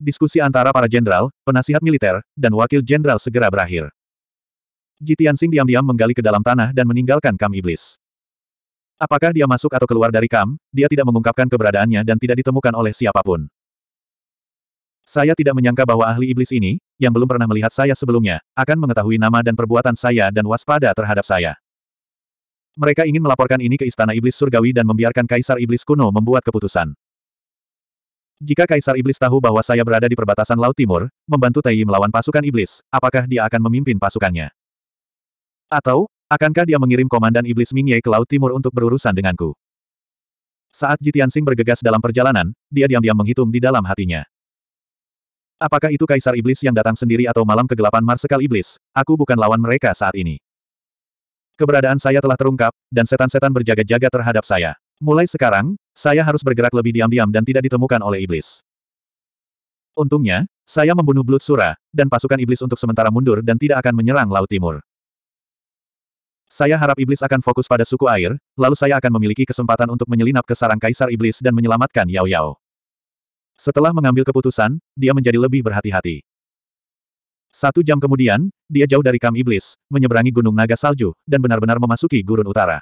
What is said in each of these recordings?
Diskusi antara para jenderal, penasihat militer, dan wakil jenderal segera berakhir. Jitiansing diam-diam menggali ke dalam tanah dan meninggalkan kam iblis. Apakah dia masuk atau keluar dari kam, dia tidak mengungkapkan keberadaannya dan tidak ditemukan oleh siapapun. Saya tidak menyangka bahwa ahli iblis ini, yang belum pernah melihat saya sebelumnya, akan mengetahui nama dan perbuatan saya dan waspada terhadap saya. Mereka ingin melaporkan ini ke Istana Iblis Surgawi dan membiarkan Kaisar Iblis kuno membuat keputusan. Jika Kaisar Iblis tahu bahwa saya berada di perbatasan Laut Timur, membantu Taiyi melawan pasukan Iblis, apakah dia akan memimpin pasukannya? Atau, akankah dia mengirim Komandan Iblis Mingye ke Laut Timur untuk berurusan denganku? Saat Jitian Sing bergegas dalam perjalanan, dia diam-diam menghitung di dalam hatinya. Apakah itu Kaisar Iblis yang datang sendiri atau malam kegelapan Marsekal Iblis, aku bukan lawan mereka saat ini. Keberadaan saya telah terungkap, dan setan-setan berjaga-jaga terhadap saya. Mulai sekarang, saya harus bergerak lebih diam-diam dan tidak ditemukan oleh iblis. Untungnya, saya membunuh Blood Sura, dan pasukan iblis untuk sementara mundur dan tidak akan menyerang Laut Timur. Saya harap iblis akan fokus pada suku air, lalu saya akan memiliki kesempatan untuk menyelinap ke sarang kaisar iblis dan menyelamatkan Yao Yao. Setelah mengambil keputusan, dia menjadi lebih berhati-hati. Satu jam kemudian, dia jauh dari kam iblis, menyeberangi gunung naga salju, dan benar-benar memasuki gurun utara.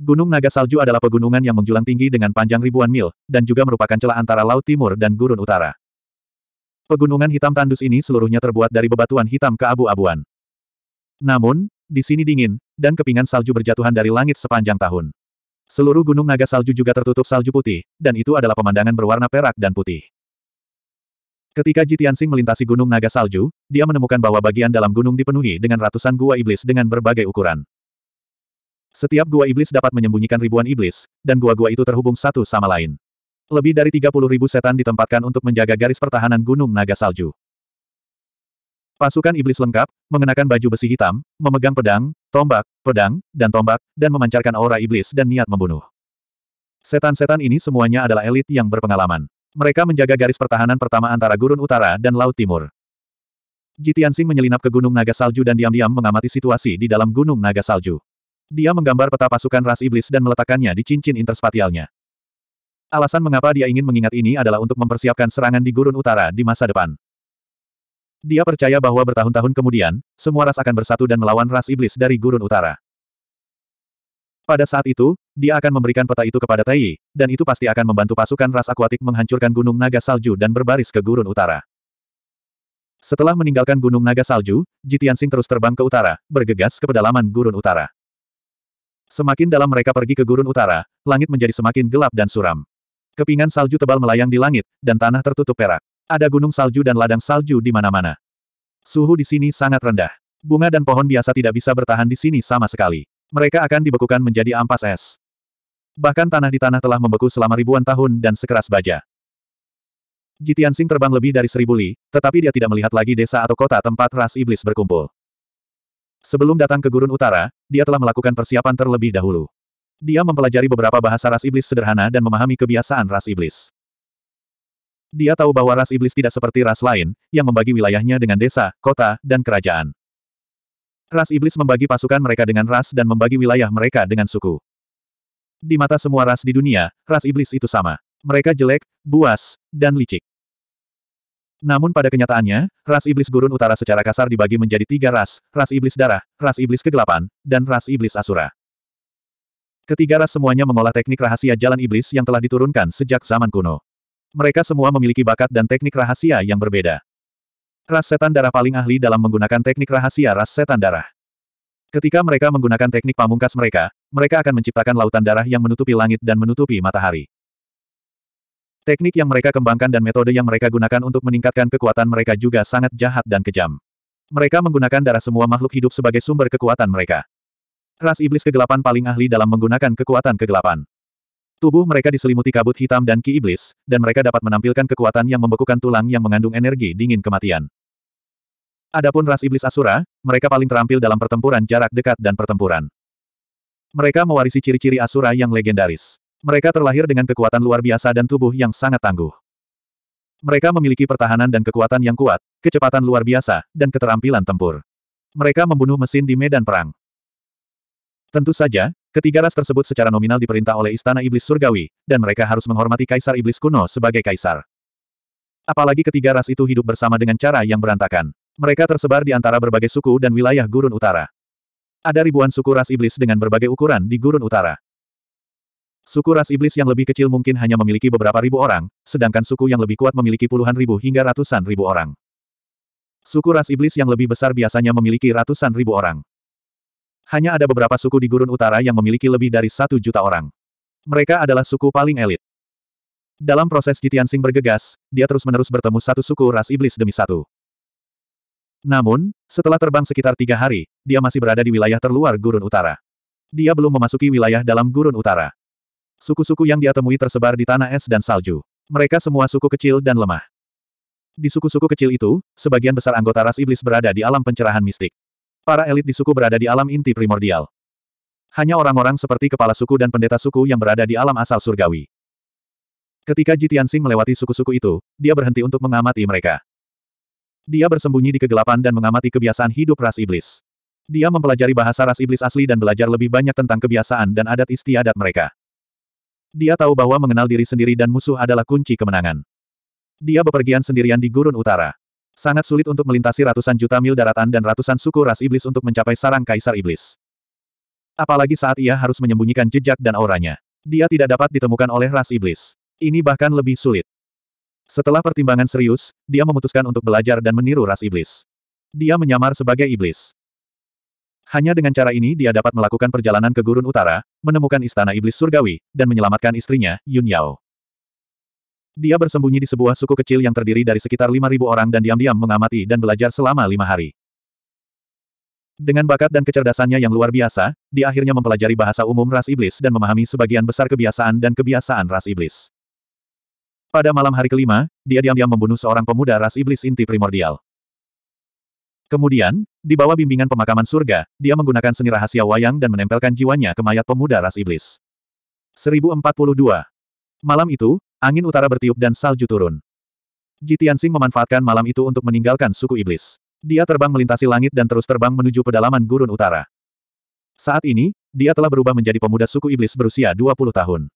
Gunung Naga Salju adalah pegunungan yang menjulang tinggi dengan panjang ribuan mil, dan juga merupakan celah antara Laut Timur dan Gurun Utara. Pegunungan hitam tandus ini seluruhnya terbuat dari bebatuan hitam keabu-abuan. Namun, di sini dingin, dan kepingan salju berjatuhan dari langit sepanjang tahun. Seluruh gunung naga salju juga tertutup salju putih, dan itu adalah pemandangan berwarna perak dan putih. Ketika Jitiansing melintasi gunung naga salju, dia menemukan bahwa bagian dalam gunung dipenuhi dengan ratusan gua iblis dengan berbagai ukuran. Setiap gua iblis dapat menyembunyikan ribuan iblis, dan gua-gua itu terhubung satu sama lain. Lebih dari 30 ribu setan ditempatkan untuk menjaga garis pertahanan Gunung Naga Salju. Pasukan iblis lengkap, mengenakan baju besi hitam, memegang pedang, tombak, pedang, dan tombak, dan memancarkan aura iblis dan niat membunuh. Setan-setan ini semuanya adalah elit yang berpengalaman. Mereka menjaga garis pertahanan pertama antara Gurun Utara dan Laut Timur. Jitiansing menyelinap ke Gunung Naga Salju dan diam-diam mengamati situasi di dalam Gunung Naga Salju. Dia menggambar peta pasukan ras iblis dan meletakkannya di cincin interspatialnya. Alasan mengapa dia ingin mengingat ini adalah untuk mempersiapkan serangan di gurun utara di masa depan. Dia percaya bahwa bertahun-tahun kemudian, semua ras akan bersatu dan melawan ras iblis dari gurun utara. Pada saat itu, dia akan memberikan peta itu kepada Tai, dan itu pasti akan membantu pasukan ras akuatik menghancurkan gunung naga salju dan berbaris ke gurun utara. Setelah meninggalkan gunung naga salju, Jitian Jitiansing terus terbang ke utara, bergegas ke pedalaman gurun utara. Semakin dalam mereka pergi ke gurun utara, langit menjadi semakin gelap dan suram. Kepingan salju tebal melayang di langit, dan tanah tertutup perak. Ada gunung salju dan ladang salju di mana-mana. Suhu di sini sangat rendah. Bunga dan pohon biasa tidak bisa bertahan di sini sama sekali. Mereka akan dibekukan menjadi ampas es. Bahkan tanah di tanah telah membeku selama ribuan tahun dan sekeras baja. Jitian Jitiansing terbang lebih dari seribu li, tetapi dia tidak melihat lagi desa atau kota tempat ras iblis berkumpul. Sebelum datang ke Gurun Utara, dia telah melakukan persiapan terlebih dahulu. Dia mempelajari beberapa bahasa ras iblis sederhana dan memahami kebiasaan ras iblis. Dia tahu bahwa ras iblis tidak seperti ras lain, yang membagi wilayahnya dengan desa, kota, dan kerajaan. Ras iblis membagi pasukan mereka dengan ras dan membagi wilayah mereka dengan suku. Di mata semua ras di dunia, ras iblis itu sama. Mereka jelek, buas, dan licik. Namun pada kenyataannya, ras iblis gurun utara secara kasar dibagi menjadi tiga ras, ras iblis darah, ras iblis kegelapan, dan ras iblis asura. Ketiga ras semuanya mengolah teknik rahasia jalan iblis yang telah diturunkan sejak zaman kuno. Mereka semua memiliki bakat dan teknik rahasia yang berbeda. Ras setan darah paling ahli dalam menggunakan teknik rahasia ras setan darah. Ketika mereka menggunakan teknik pamungkas mereka, mereka akan menciptakan lautan darah yang menutupi langit dan menutupi matahari. Teknik yang mereka kembangkan dan metode yang mereka gunakan untuk meningkatkan kekuatan mereka juga sangat jahat dan kejam. Mereka menggunakan darah semua makhluk hidup sebagai sumber kekuatan mereka. Ras iblis kegelapan paling ahli dalam menggunakan kekuatan kegelapan. Tubuh mereka diselimuti kabut hitam dan ki iblis, dan mereka dapat menampilkan kekuatan yang membekukan tulang yang mengandung energi dingin kematian. Adapun ras iblis Asura, mereka paling terampil dalam pertempuran jarak dekat dan pertempuran. Mereka mewarisi ciri-ciri Asura yang legendaris. Mereka terlahir dengan kekuatan luar biasa dan tubuh yang sangat tangguh. Mereka memiliki pertahanan dan kekuatan yang kuat, kecepatan luar biasa, dan keterampilan tempur. Mereka membunuh mesin di medan perang. Tentu saja, ketiga ras tersebut secara nominal diperintah oleh Istana Iblis Surgawi, dan mereka harus menghormati Kaisar Iblis kuno sebagai Kaisar. Apalagi ketiga ras itu hidup bersama dengan cara yang berantakan. Mereka tersebar di antara berbagai suku dan wilayah Gurun Utara. Ada ribuan suku ras iblis dengan berbagai ukuran di Gurun Utara. Suku ras iblis yang lebih kecil mungkin hanya memiliki beberapa ribu orang, sedangkan suku yang lebih kuat memiliki puluhan ribu hingga ratusan ribu orang. Suku ras iblis yang lebih besar biasanya memiliki ratusan ribu orang. Hanya ada beberapa suku di gurun utara yang memiliki lebih dari satu juta orang. Mereka adalah suku paling elit. Dalam proses Jitiansing bergegas, dia terus-menerus bertemu satu suku ras iblis demi satu. Namun, setelah terbang sekitar tiga hari, dia masih berada di wilayah terluar gurun utara. Dia belum memasuki wilayah dalam gurun utara. Suku-suku yang dia temui tersebar di tanah es dan salju. Mereka semua suku kecil dan lemah. Di suku-suku kecil itu, sebagian besar anggota ras iblis berada di alam pencerahan mistik. Para elit di suku berada di alam inti primordial. Hanya orang-orang seperti kepala suku dan pendeta suku yang berada di alam asal surgawi. Ketika Jitian Sing melewati suku-suku itu, dia berhenti untuk mengamati mereka. Dia bersembunyi di kegelapan dan mengamati kebiasaan hidup ras iblis. Dia mempelajari bahasa ras iblis asli dan belajar lebih banyak tentang kebiasaan dan adat istiadat mereka. Dia tahu bahwa mengenal diri sendiri dan musuh adalah kunci kemenangan. Dia bepergian sendirian di gurun utara. Sangat sulit untuk melintasi ratusan juta mil daratan dan ratusan suku ras iblis untuk mencapai sarang kaisar iblis. Apalagi saat ia harus menyembunyikan jejak dan auranya. Dia tidak dapat ditemukan oleh ras iblis. Ini bahkan lebih sulit. Setelah pertimbangan serius, dia memutuskan untuk belajar dan meniru ras iblis. Dia menyamar sebagai iblis. Hanya dengan cara ini dia dapat melakukan perjalanan ke gurun utara, menemukan istana iblis surgawi, dan menyelamatkan istrinya, Yun Yao. Dia bersembunyi di sebuah suku kecil yang terdiri dari sekitar 5.000 orang dan diam-diam mengamati dan belajar selama lima hari. Dengan bakat dan kecerdasannya yang luar biasa, dia akhirnya mempelajari bahasa umum ras iblis dan memahami sebagian besar kebiasaan dan kebiasaan ras iblis. Pada malam hari kelima, dia diam-diam membunuh seorang pemuda ras iblis inti primordial. Kemudian, di bawah bimbingan pemakaman surga, dia menggunakan seni rahasia wayang dan menempelkan jiwanya ke mayat pemuda ras iblis. 1042. Malam itu, angin utara bertiup dan salju turun. Ji Tianxing memanfaatkan malam itu untuk meninggalkan suku iblis. Dia terbang melintasi langit dan terus terbang menuju pedalaman gurun utara. Saat ini, dia telah berubah menjadi pemuda suku iblis berusia 20 tahun.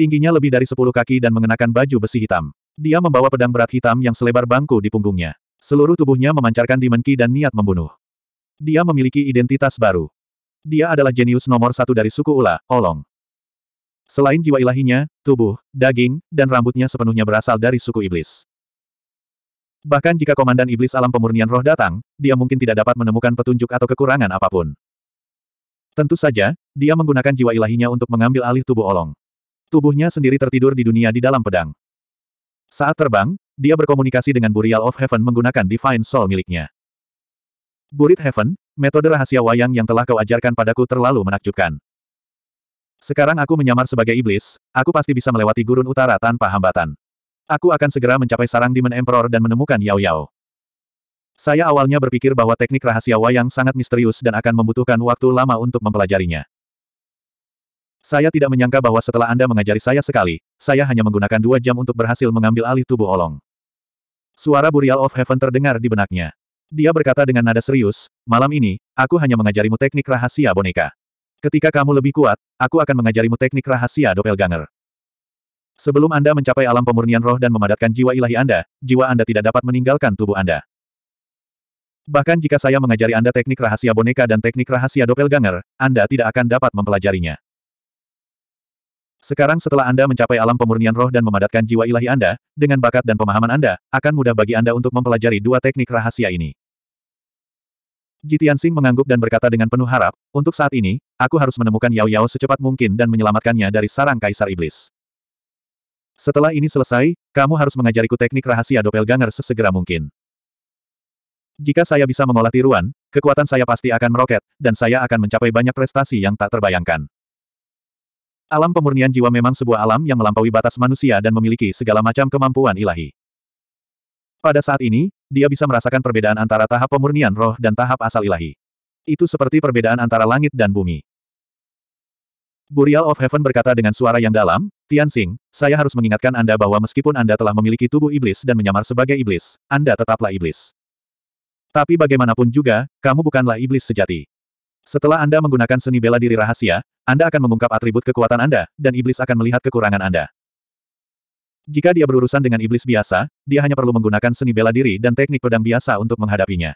Tingginya lebih dari 10 kaki dan mengenakan baju besi hitam. Dia membawa pedang berat hitam yang selebar bangku di punggungnya. Seluruh tubuhnya memancarkan Demon dan niat membunuh. Dia memiliki identitas baru. Dia adalah jenius nomor satu dari suku Ula, Olong. Selain jiwa ilahinya, tubuh, daging, dan rambutnya sepenuhnya berasal dari suku iblis. Bahkan jika Komandan Iblis Alam Pemurnian Roh datang, dia mungkin tidak dapat menemukan petunjuk atau kekurangan apapun. Tentu saja, dia menggunakan jiwa ilahinya untuk mengambil alih tubuh Olong. Tubuhnya sendiri tertidur di dunia di dalam pedang. Saat terbang, dia berkomunikasi dengan Burial of Heaven menggunakan Divine Soul miliknya. Burit Heaven, metode rahasia wayang yang telah kau ajarkan padaku terlalu menakjubkan. Sekarang aku menyamar sebagai iblis, aku pasti bisa melewati gurun utara tanpa hambatan. Aku akan segera mencapai sarang Demon Emperor dan menemukan Yao Yao. Saya awalnya berpikir bahwa teknik rahasia wayang sangat misterius dan akan membutuhkan waktu lama untuk mempelajarinya. Saya tidak menyangka bahwa setelah Anda mengajari saya sekali, saya hanya menggunakan dua jam untuk berhasil mengambil alih tubuh Olong. Suara Burial of Heaven terdengar di benaknya. Dia berkata dengan nada serius, malam ini, aku hanya mengajarimu teknik rahasia boneka. Ketika kamu lebih kuat, aku akan mengajarimu teknik rahasia doppelganger. Sebelum Anda mencapai alam pemurnian roh dan memadatkan jiwa ilahi Anda, jiwa Anda tidak dapat meninggalkan tubuh Anda. Bahkan jika saya mengajari Anda teknik rahasia boneka dan teknik rahasia doppelganger, Anda tidak akan dapat mempelajarinya. Sekarang setelah Anda mencapai alam pemurnian roh dan memadatkan jiwa ilahi Anda, dengan bakat dan pemahaman Anda, akan mudah bagi Anda untuk mempelajari dua teknik rahasia ini. Jitian Sing mengangguk dan berkata dengan penuh harap, untuk saat ini, aku harus menemukan Yao Yao secepat mungkin dan menyelamatkannya dari sarang Kaisar Iblis. Setelah ini selesai, kamu harus mengajariku teknik rahasia doppelganger sesegera mungkin. Jika saya bisa mengolah tiruan, kekuatan saya pasti akan meroket, dan saya akan mencapai banyak prestasi yang tak terbayangkan. Alam pemurnian jiwa memang sebuah alam yang melampaui batas manusia dan memiliki segala macam kemampuan ilahi. Pada saat ini, dia bisa merasakan perbedaan antara tahap pemurnian roh dan tahap asal ilahi. Itu seperti perbedaan antara langit dan bumi. Burial of Heaven berkata dengan suara yang dalam, Tianxing, saya harus mengingatkan Anda bahwa meskipun Anda telah memiliki tubuh iblis dan menyamar sebagai iblis, Anda tetaplah iblis. Tapi bagaimanapun juga, kamu bukanlah iblis sejati. Setelah Anda menggunakan seni bela diri rahasia, Anda akan mengungkap atribut kekuatan Anda, dan iblis akan melihat kekurangan Anda. Jika dia berurusan dengan iblis biasa, dia hanya perlu menggunakan seni bela diri dan teknik pedang biasa untuk menghadapinya.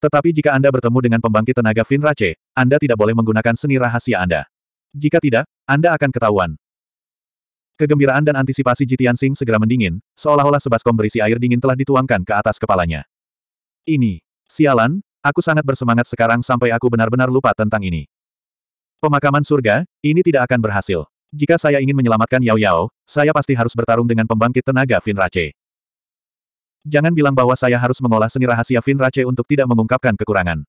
Tetapi jika Anda bertemu dengan pembangkit tenaga Finrace, Anda tidak boleh menggunakan seni rahasia Anda. Jika tidak, Anda akan ketahuan. Kegembiraan dan antisipasi Jitian Sing segera mendingin, seolah-olah sebaskom berisi air dingin telah dituangkan ke atas kepalanya. Ini, sialan, Aku sangat bersemangat sekarang sampai aku benar-benar lupa tentang ini. Pemakaman surga, ini tidak akan berhasil. Jika saya ingin menyelamatkan Yao Yao, saya pasti harus bertarung dengan pembangkit tenaga Finrace. Jangan bilang bahwa saya harus mengolah seni rahasia Finrace untuk tidak mengungkapkan kekurangan.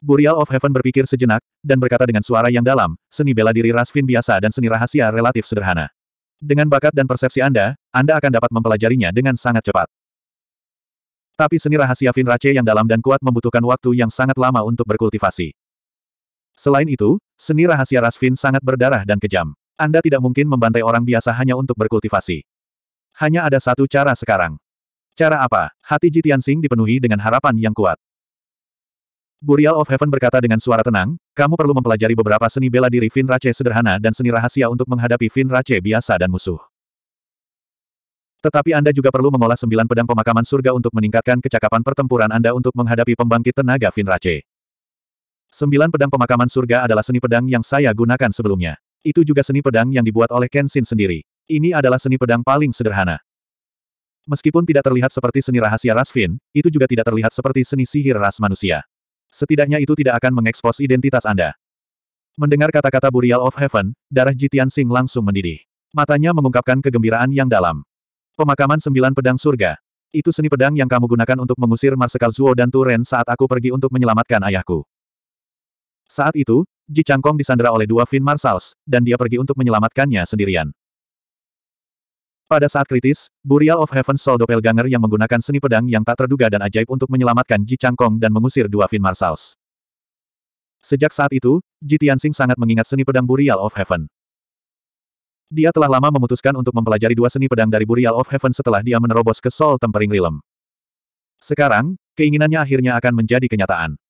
Burial of Heaven berpikir sejenak, dan berkata dengan suara yang dalam, seni bela diri ras Fin biasa dan seni rahasia relatif sederhana. Dengan bakat dan persepsi Anda, Anda akan dapat mempelajarinya dengan sangat cepat. Tapi seni rahasia Rache yang dalam dan kuat membutuhkan waktu yang sangat lama untuk berkultivasi. Selain itu, seni rahasia Rasvin sangat berdarah dan kejam. Anda tidak mungkin membantai orang biasa hanya untuk berkultivasi. Hanya ada satu cara sekarang. Cara apa? Hati Jitiansing dipenuhi dengan harapan yang kuat. Burial of Heaven berkata dengan suara tenang, kamu perlu mempelajari beberapa seni bela diri Rache sederhana dan seni rahasia untuk menghadapi Rache biasa dan musuh. Tetapi Anda juga perlu mengolah sembilan pedang pemakaman surga untuk meningkatkan kecakapan pertempuran Anda untuk menghadapi pembangkit tenaga Finrace. Sembilan pedang pemakaman surga adalah seni pedang yang saya gunakan sebelumnya. Itu juga seni pedang yang dibuat oleh Kenshin sendiri. Ini adalah seni pedang paling sederhana. Meskipun tidak terlihat seperti seni rahasia ras Fin, itu juga tidak terlihat seperti seni sihir ras manusia. Setidaknya itu tidak akan mengekspos identitas Anda. Mendengar kata-kata Burial of Heaven, darah Jitian Sing langsung mendidih. Matanya mengungkapkan kegembiraan yang dalam. Pemakaman sembilan pedang surga. Itu seni pedang yang kamu gunakan untuk mengusir Marsekal Zuo dan Turen saat aku pergi untuk menyelamatkan ayahku. Saat itu, Ji Changkong disandera oleh dua Fin Marsals, dan dia pergi untuk menyelamatkannya sendirian. Pada saat kritis, Burial of Heaven Soul Doppelganger yang menggunakan seni pedang yang tak terduga dan ajaib untuk menyelamatkan Ji Changkong dan mengusir dua Fin Marsals. Sejak saat itu, Ji Tianxing sangat mengingat seni pedang Burial of Heaven. Dia telah lama memutuskan untuk mempelajari dua seni pedang dari Burial of Heaven setelah dia menerobos ke Soul Tempering Realm. Sekarang, keinginannya akhirnya akan menjadi kenyataan.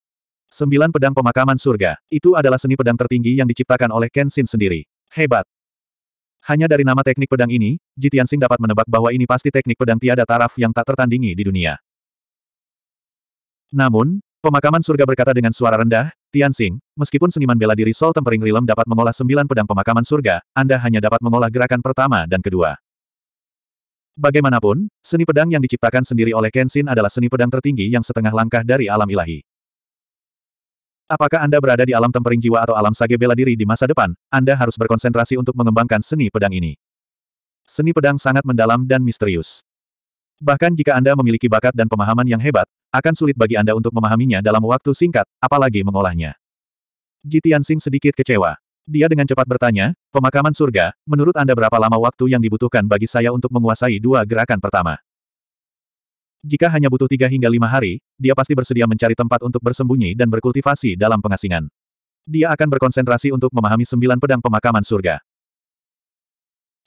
Sembilan pedang pemakaman surga, itu adalah seni pedang tertinggi yang diciptakan oleh Kenshin sendiri. Hebat! Hanya dari nama teknik pedang ini, Jitian Jitiansing dapat menebak bahwa ini pasti teknik pedang tiada taraf yang tak tertandingi di dunia. Namun, Pemakaman surga berkata dengan suara rendah, Tianxing, meskipun seniman bela diri Sol Tempering Rilem dapat mengolah sembilan pedang pemakaman surga, Anda hanya dapat mengolah gerakan pertama dan kedua. Bagaimanapun, seni pedang yang diciptakan sendiri oleh Kenshin adalah seni pedang tertinggi yang setengah langkah dari alam ilahi. Apakah Anda berada di alam tempering jiwa atau alam sage bela diri di masa depan, Anda harus berkonsentrasi untuk mengembangkan seni pedang ini. Seni pedang sangat mendalam dan misterius. Bahkan jika Anda memiliki bakat dan pemahaman yang hebat, akan sulit bagi Anda untuk memahaminya dalam waktu singkat, apalagi mengolahnya. Jitian Sing sedikit kecewa. Dia dengan cepat bertanya, pemakaman surga, menurut Anda berapa lama waktu yang dibutuhkan bagi saya untuk menguasai dua gerakan pertama? Jika hanya butuh tiga hingga lima hari, dia pasti bersedia mencari tempat untuk bersembunyi dan berkultivasi dalam pengasingan. Dia akan berkonsentrasi untuk memahami sembilan pedang pemakaman surga.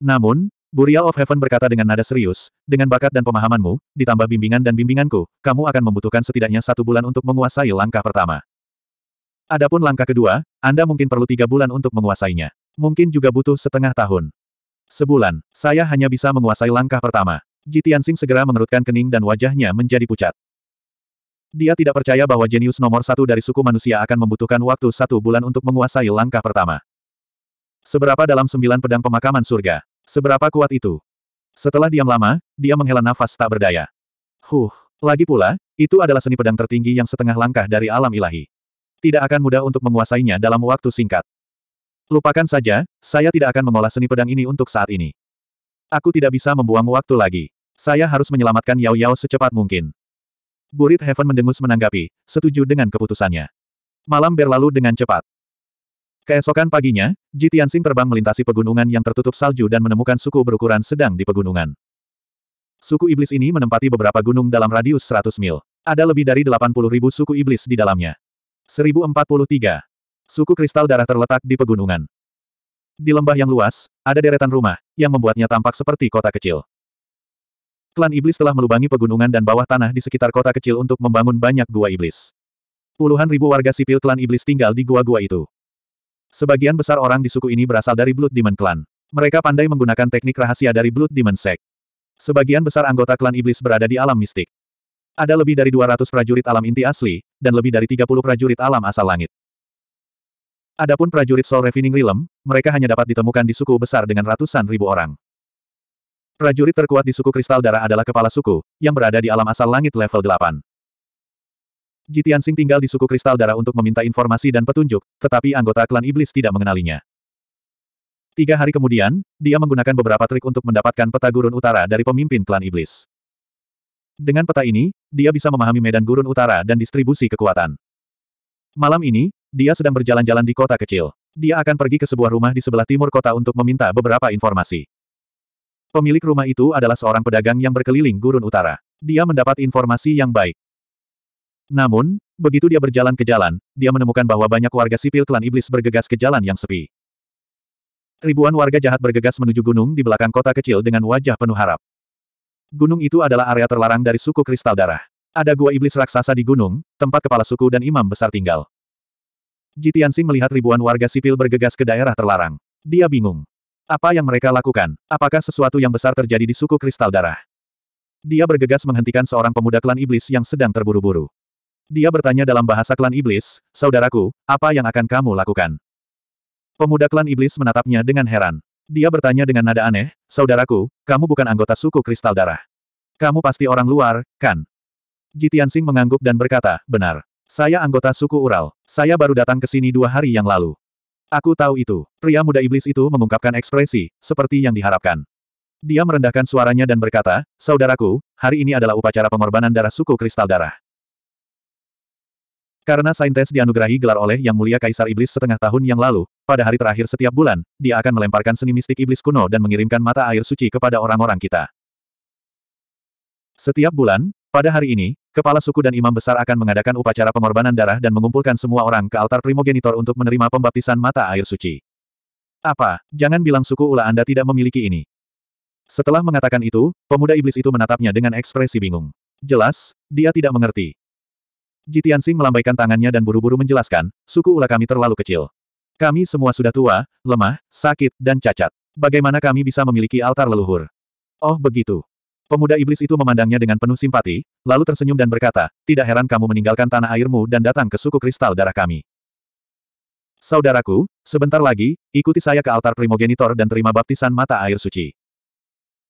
Namun, Burial of Heaven berkata dengan nada serius, dengan bakat dan pemahamanmu, ditambah bimbingan dan bimbinganku, kamu akan membutuhkan setidaknya satu bulan untuk menguasai langkah pertama. Adapun langkah kedua, Anda mungkin perlu tiga bulan untuk menguasainya. Mungkin juga butuh setengah tahun. Sebulan, saya hanya bisa menguasai langkah pertama. Jitiansing segera mengerutkan kening dan wajahnya menjadi pucat. Dia tidak percaya bahwa jenius nomor satu dari suku manusia akan membutuhkan waktu satu bulan untuk menguasai langkah pertama. Seberapa dalam sembilan pedang pemakaman surga? Seberapa kuat itu? Setelah diam lama, dia menghela nafas tak berdaya. Huh, lagi pula, itu adalah seni pedang tertinggi yang setengah langkah dari alam ilahi. Tidak akan mudah untuk menguasainya dalam waktu singkat. Lupakan saja, saya tidak akan mengolah seni pedang ini untuk saat ini. Aku tidak bisa membuang waktu lagi. Saya harus menyelamatkan Yao Yao secepat mungkin. Burit Heaven mendengus menanggapi, setuju dengan keputusannya. Malam berlalu dengan cepat. Keesokan paginya, Ji Tianxing terbang melintasi pegunungan yang tertutup salju dan menemukan suku berukuran sedang di pegunungan. Suku iblis ini menempati beberapa gunung dalam radius 100 mil. Ada lebih dari 80 ribu suku iblis di dalamnya. 1043. Suku kristal darah terletak di pegunungan. Di lembah yang luas, ada deretan rumah, yang membuatnya tampak seperti kota kecil. Klan iblis telah melubangi pegunungan dan bawah tanah di sekitar kota kecil untuk membangun banyak gua iblis. Puluhan ribu warga sipil klan iblis tinggal di gua-gua itu. Sebagian besar orang di suku ini berasal dari Blood Demon Clan. Mereka pandai menggunakan teknik rahasia dari Blood Demon Sect. Sebagian besar anggota klan iblis berada di alam mistik. Ada lebih dari 200 prajurit alam inti asli, dan lebih dari 30 prajurit alam asal langit. Adapun prajurit Soul Refining Realm, mereka hanya dapat ditemukan di suku besar dengan ratusan ribu orang. Prajurit terkuat di suku Kristal Darah adalah kepala suku, yang berada di alam asal langit level 8. Jitian Sing tinggal di suku kristal darah untuk meminta informasi dan petunjuk, tetapi anggota klan iblis tidak mengenalinya. Tiga hari kemudian, dia menggunakan beberapa trik untuk mendapatkan peta gurun utara dari pemimpin klan iblis. Dengan peta ini, dia bisa memahami medan gurun utara dan distribusi kekuatan. Malam ini, dia sedang berjalan-jalan di kota kecil. Dia akan pergi ke sebuah rumah di sebelah timur kota untuk meminta beberapa informasi. Pemilik rumah itu adalah seorang pedagang yang berkeliling gurun utara. Dia mendapat informasi yang baik. Namun, begitu dia berjalan ke jalan, dia menemukan bahwa banyak warga sipil klan iblis bergegas ke jalan yang sepi. Ribuan warga jahat bergegas menuju gunung di belakang kota kecil dengan wajah penuh harap. Gunung itu adalah area terlarang dari suku kristal darah. Ada gua iblis raksasa di gunung, tempat kepala suku dan imam besar tinggal. Jitiansing melihat ribuan warga sipil bergegas ke daerah terlarang. Dia bingung. Apa yang mereka lakukan? Apakah sesuatu yang besar terjadi di suku kristal darah? Dia bergegas menghentikan seorang pemuda klan iblis yang sedang terburu-buru. Dia bertanya dalam bahasa klan iblis, Saudaraku, apa yang akan kamu lakukan? Pemuda klan iblis menatapnya dengan heran. Dia bertanya dengan nada aneh, Saudaraku, kamu bukan anggota suku kristal darah. Kamu pasti orang luar, kan? Singh mengangguk dan berkata, benar. Saya anggota suku Ural. Saya baru datang ke sini dua hari yang lalu. Aku tahu itu. Pria muda iblis itu mengungkapkan ekspresi, seperti yang diharapkan. Dia merendahkan suaranya dan berkata, Saudaraku, hari ini adalah upacara pengorbanan darah suku kristal darah. Karena Saintes dianugerahi gelar oleh Yang Mulia Kaisar Iblis setengah tahun yang lalu, pada hari terakhir setiap bulan, dia akan melemparkan seni mistik iblis kuno dan mengirimkan mata air suci kepada orang-orang kita. Setiap bulan, pada hari ini, kepala suku dan imam besar akan mengadakan upacara pengorbanan darah dan mengumpulkan semua orang ke altar primogenitor untuk menerima pembaptisan mata air suci. Apa, jangan bilang suku ula Anda tidak memiliki ini. Setelah mengatakan itu, pemuda iblis itu menatapnya dengan ekspresi bingung. Jelas, dia tidak mengerti. Jitian Sing melambaikan tangannya dan buru-buru menjelaskan, suku Ula kami terlalu kecil. Kami semua sudah tua, lemah, sakit, dan cacat. Bagaimana kami bisa memiliki altar leluhur? Oh begitu. Pemuda iblis itu memandangnya dengan penuh simpati, lalu tersenyum dan berkata, tidak heran kamu meninggalkan tanah airmu dan datang ke suku kristal darah kami. Saudaraku, sebentar lagi, ikuti saya ke altar primogenitor dan terima baptisan mata air suci.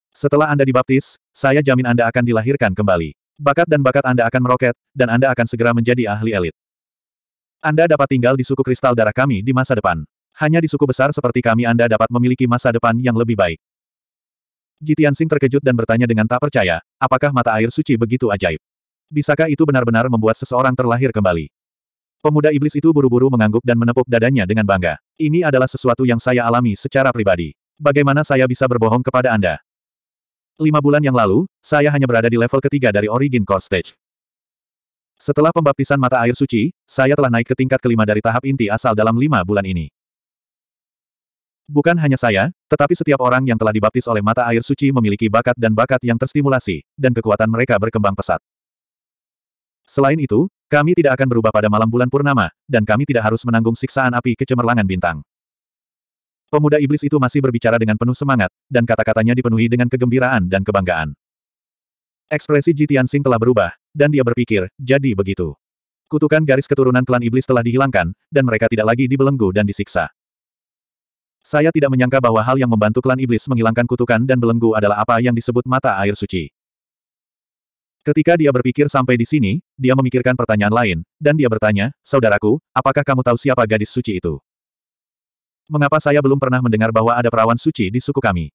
Setelah Anda dibaptis, saya jamin Anda akan dilahirkan kembali. Bakat dan bakat Anda akan meroket, dan Anda akan segera menjadi ahli elit. Anda dapat tinggal di suku kristal darah kami di masa depan. Hanya di suku besar seperti kami Anda dapat memiliki masa depan yang lebih baik. Jitian Sing terkejut dan bertanya dengan tak percaya, apakah mata air suci begitu ajaib? Bisakah itu benar-benar membuat seseorang terlahir kembali? Pemuda iblis itu buru-buru mengangguk dan menepuk dadanya dengan bangga. Ini adalah sesuatu yang saya alami secara pribadi. Bagaimana saya bisa berbohong kepada Anda? Lima bulan yang lalu, saya hanya berada di level ketiga dari Origin Core Stage. Setelah pembaptisan mata air suci, saya telah naik ke tingkat kelima dari tahap inti asal dalam lima bulan ini. Bukan hanya saya, tetapi setiap orang yang telah dibaptis oleh mata air suci memiliki bakat dan bakat yang terstimulasi, dan kekuatan mereka berkembang pesat. Selain itu, kami tidak akan berubah pada malam bulan purnama, dan kami tidak harus menanggung siksaan api kecemerlangan bintang. Pemuda iblis itu masih berbicara dengan penuh semangat, dan kata-katanya dipenuhi dengan kegembiraan dan kebanggaan. Ekspresi Ji Tianxing telah berubah, dan dia berpikir, jadi begitu. Kutukan garis keturunan klan iblis telah dihilangkan, dan mereka tidak lagi dibelenggu dan disiksa. Saya tidak menyangka bahwa hal yang membantu klan iblis menghilangkan kutukan dan belenggu adalah apa yang disebut mata air suci. Ketika dia berpikir sampai di sini, dia memikirkan pertanyaan lain, dan dia bertanya, Saudaraku, apakah kamu tahu siapa gadis suci itu? Mengapa saya belum pernah mendengar bahwa ada perawan suci di suku kami?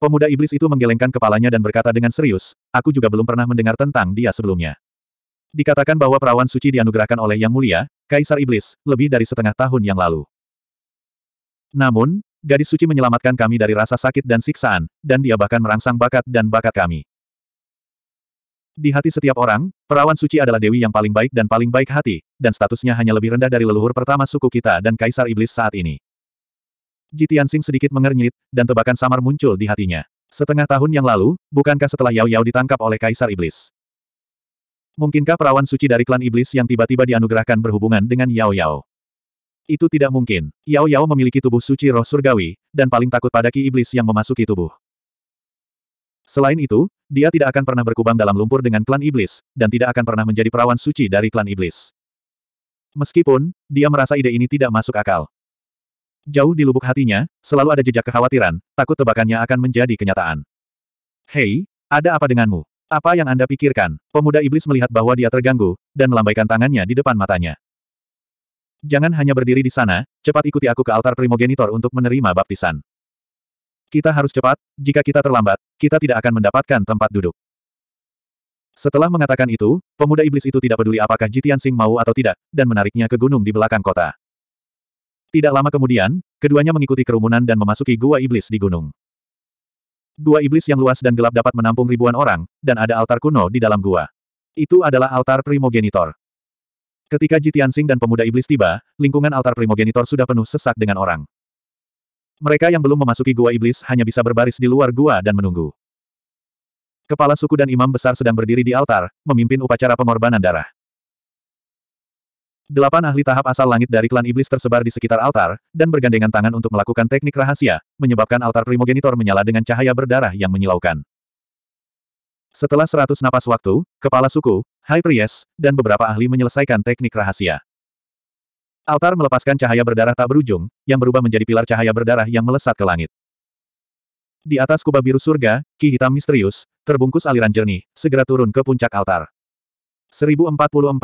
Pemuda iblis itu menggelengkan kepalanya dan berkata dengan serius, aku juga belum pernah mendengar tentang dia sebelumnya. Dikatakan bahwa perawan suci dianugerahkan oleh Yang Mulia, Kaisar Iblis, lebih dari setengah tahun yang lalu. Namun, gadis suci menyelamatkan kami dari rasa sakit dan siksaan, dan dia bahkan merangsang bakat dan bakat kami. Di hati setiap orang, perawan suci adalah dewi yang paling baik dan paling baik hati, dan statusnya hanya lebih rendah dari leluhur pertama suku kita dan kaisar iblis saat ini. Jitiansing sedikit mengernyit, dan tebakan samar muncul di hatinya. Setengah tahun yang lalu, bukankah setelah Yao Yao ditangkap oleh kaisar iblis? Mungkinkah perawan suci dari klan iblis yang tiba-tiba dianugerahkan berhubungan dengan Yao Yao? Itu tidak mungkin. Yao Yao memiliki tubuh suci roh surgawi, dan paling takut pada ki iblis yang memasuki tubuh. Selain itu, dia tidak akan pernah berkubang dalam lumpur dengan klan iblis, dan tidak akan pernah menjadi perawan suci dari klan iblis. Meskipun, dia merasa ide ini tidak masuk akal. Jauh di lubuk hatinya, selalu ada jejak kekhawatiran, takut tebakannya akan menjadi kenyataan. Hei, ada apa denganmu? Apa yang Anda pikirkan? Pemuda iblis melihat bahwa dia terganggu, dan melambaikan tangannya di depan matanya. Jangan hanya berdiri di sana, cepat ikuti aku ke altar primogenitor untuk menerima baptisan. Kita harus cepat, jika kita terlambat, kita tidak akan mendapatkan tempat duduk. Setelah mengatakan itu, pemuda iblis itu tidak peduli apakah Jitian Sing mau atau tidak, dan menariknya ke gunung di belakang kota. Tidak lama kemudian, keduanya mengikuti kerumunan dan memasuki gua iblis di gunung. Gua iblis yang luas dan gelap dapat menampung ribuan orang, dan ada altar kuno di dalam gua. Itu adalah altar primogenitor. Ketika Jitian Sing dan pemuda iblis tiba, lingkungan altar primogenitor sudah penuh sesak dengan orang. Mereka yang belum memasuki gua iblis hanya bisa berbaris di luar gua dan menunggu. Kepala suku dan imam besar sedang berdiri di altar, memimpin upacara pengorbanan darah. Delapan ahli tahap asal langit dari klan iblis tersebar di sekitar altar, dan bergandengan tangan untuk melakukan teknik rahasia, menyebabkan altar primogenitor menyala dengan cahaya berdarah yang menyilaukan. Setelah seratus napas waktu, kepala suku, high priest, dan beberapa ahli menyelesaikan teknik rahasia. Altar melepaskan cahaya berdarah tak berujung, yang berubah menjadi pilar cahaya berdarah yang melesat ke langit. Di atas kubah biru surga, ki hitam misterius, terbungkus aliran jernih, segera turun ke puncak altar. 1044.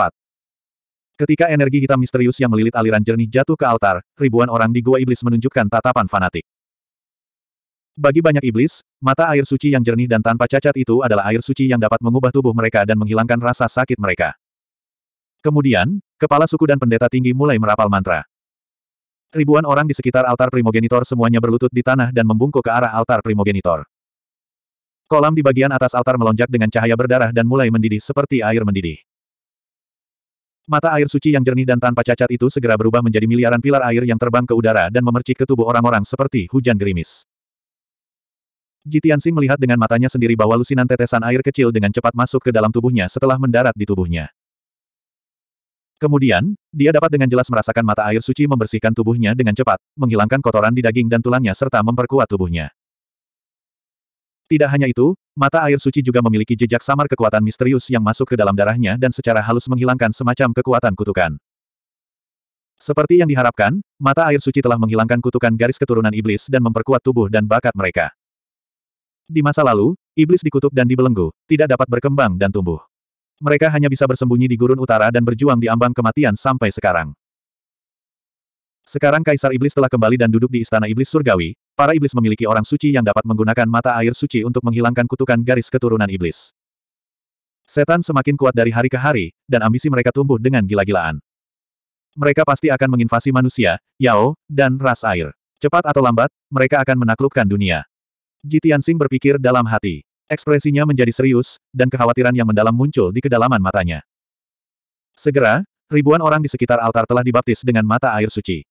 Ketika energi hitam misterius yang melilit aliran jernih jatuh ke altar, ribuan orang di gua iblis menunjukkan tatapan fanatik. Bagi banyak iblis, mata air suci yang jernih dan tanpa cacat itu adalah air suci yang dapat mengubah tubuh mereka dan menghilangkan rasa sakit mereka. Kemudian, Kepala suku dan pendeta tinggi mulai merapal mantra. Ribuan orang di sekitar altar primogenitor semuanya berlutut di tanah dan membungkuk ke arah altar primogenitor. Kolam di bagian atas altar melonjak dengan cahaya berdarah dan mulai mendidih seperti air mendidih. Mata air suci yang jernih dan tanpa cacat itu segera berubah menjadi miliaran pilar air yang terbang ke udara dan memercik ke tubuh orang-orang seperti hujan gerimis. Jitiansing melihat dengan matanya sendiri bahwa lusinan tetesan air kecil dengan cepat masuk ke dalam tubuhnya setelah mendarat di tubuhnya. Kemudian, dia dapat dengan jelas merasakan mata air suci membersihkan tubuhnya dengan cepat, menghilangkan kotoran di daging dan tulangnya serta memperkuat tubuhnya. Tidak hanya itu, mata air suci juga memiliki jejak samar kekuatan misterius yang masuk ke dalam darahnya dan secara halus menghilangkan semacam kekuatan kutukan. Seperti yang diharapkan, mata air suci telah menghilangkan kutukan garis keturunan iblis dan memperkuat tubuh dan bakat mereka. Di masa lalu, iblis dikutuk dan dibelenggu, tidak dapat berkembang dan tumbuh. Mereka hanya bisa bersembunyi di gurun utara dan berjuang di ambang kematian sampai sekarang. Sekarang Kaisar Iblis telah kembali dan duduk di Istana Iblis Surgawi, para iblis memiliki orang suci yang dapat menggunakan mata air suci untuk menghilangkan kutukan garis keturunan iblis. Setan semakin kuat dari hari ke hari, dan ambisi mereka tumbuh dengan gila-gilaan. Mereka pasti akan menginvasi manusia, Yao, dan ras air. Cepat atau lambat, mereka akan menaklukkan dunia. Jitian Sing berpikir dalam hati. Ekspresinya menjadi serius, dan kekhawatiran yang mendalam muncul di kedalaman matanya. Segera, ribuan orang di sekitar altar telah dibaptis dengan mata air suci.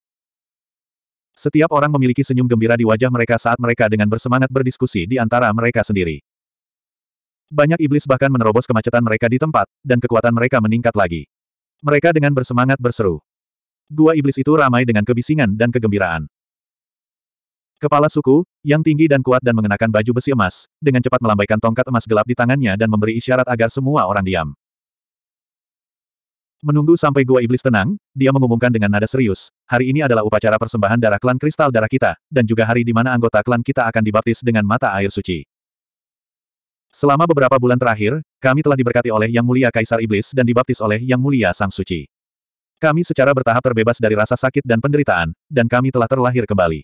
Setiap orang memiliki senyum gembira di wajah mereka saat mereka dengan bersemangat berdiskusi di antara mereka sendiri. Banyak iblis bahkan menerobos kemacetan mereka di tempat, dan kekuatan mereka meningkat lagi. Mereka dengan bersemangat berseru. Gua iblis itu ramai dengan kebisingan dan kegembiraan. Kepala suku, yang tinggi dan kuat dan mengenakan baju besi emas, dengan cepat melambaikan tongkat emas gelap di tangannya dan memberi isyarat agar semua orang diam. Menunggu sampai gua iblis tenang, dia mengumumkan dengan nada serius, hari ini adalah upacara persembahan darah klan kristal darah kita, dan juga hari di mana anggota klan kita akan dibaptis dengan mata air suci. Selama beberapa bulan terakhir, kami telah diberkati oleh Yang Mulia Kaisar Iblis dan dibaptis oleh Yang Mulia Sang Suci. Kami secara bertahap terbebas dari rasa sakit dan penderitaan, dan kami telah terlahir kembali.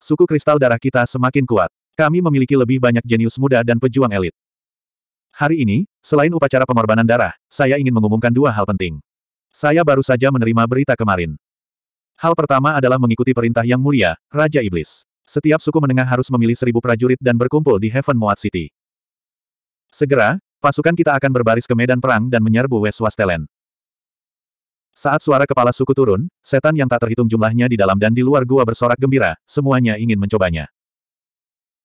Suku kristal darah kita semakin kuat. Kami memiliki lebih banyak jenius muda dan pejuang elit. Hari ini, selain upacara pengorbanan darah, saya ingin mengumumkan dua hal penting. Saya baru saja menerima berita kemarin. Hal pertama adalah mengikuti perintah yang mulia, Raja Iblis. Setiap suku menengah harus memilih seribu prajurit dan berkumpul di Heaven Moat City. Segera, pasukan kita akan berbaris ke medan perang dan menyerbu West Wastelen. Saat suara kepala suku turun, setan yang tak terhitung jumlahnya di dalam dan di luar gua bersorak gembira, semuanya ingin mencobanya.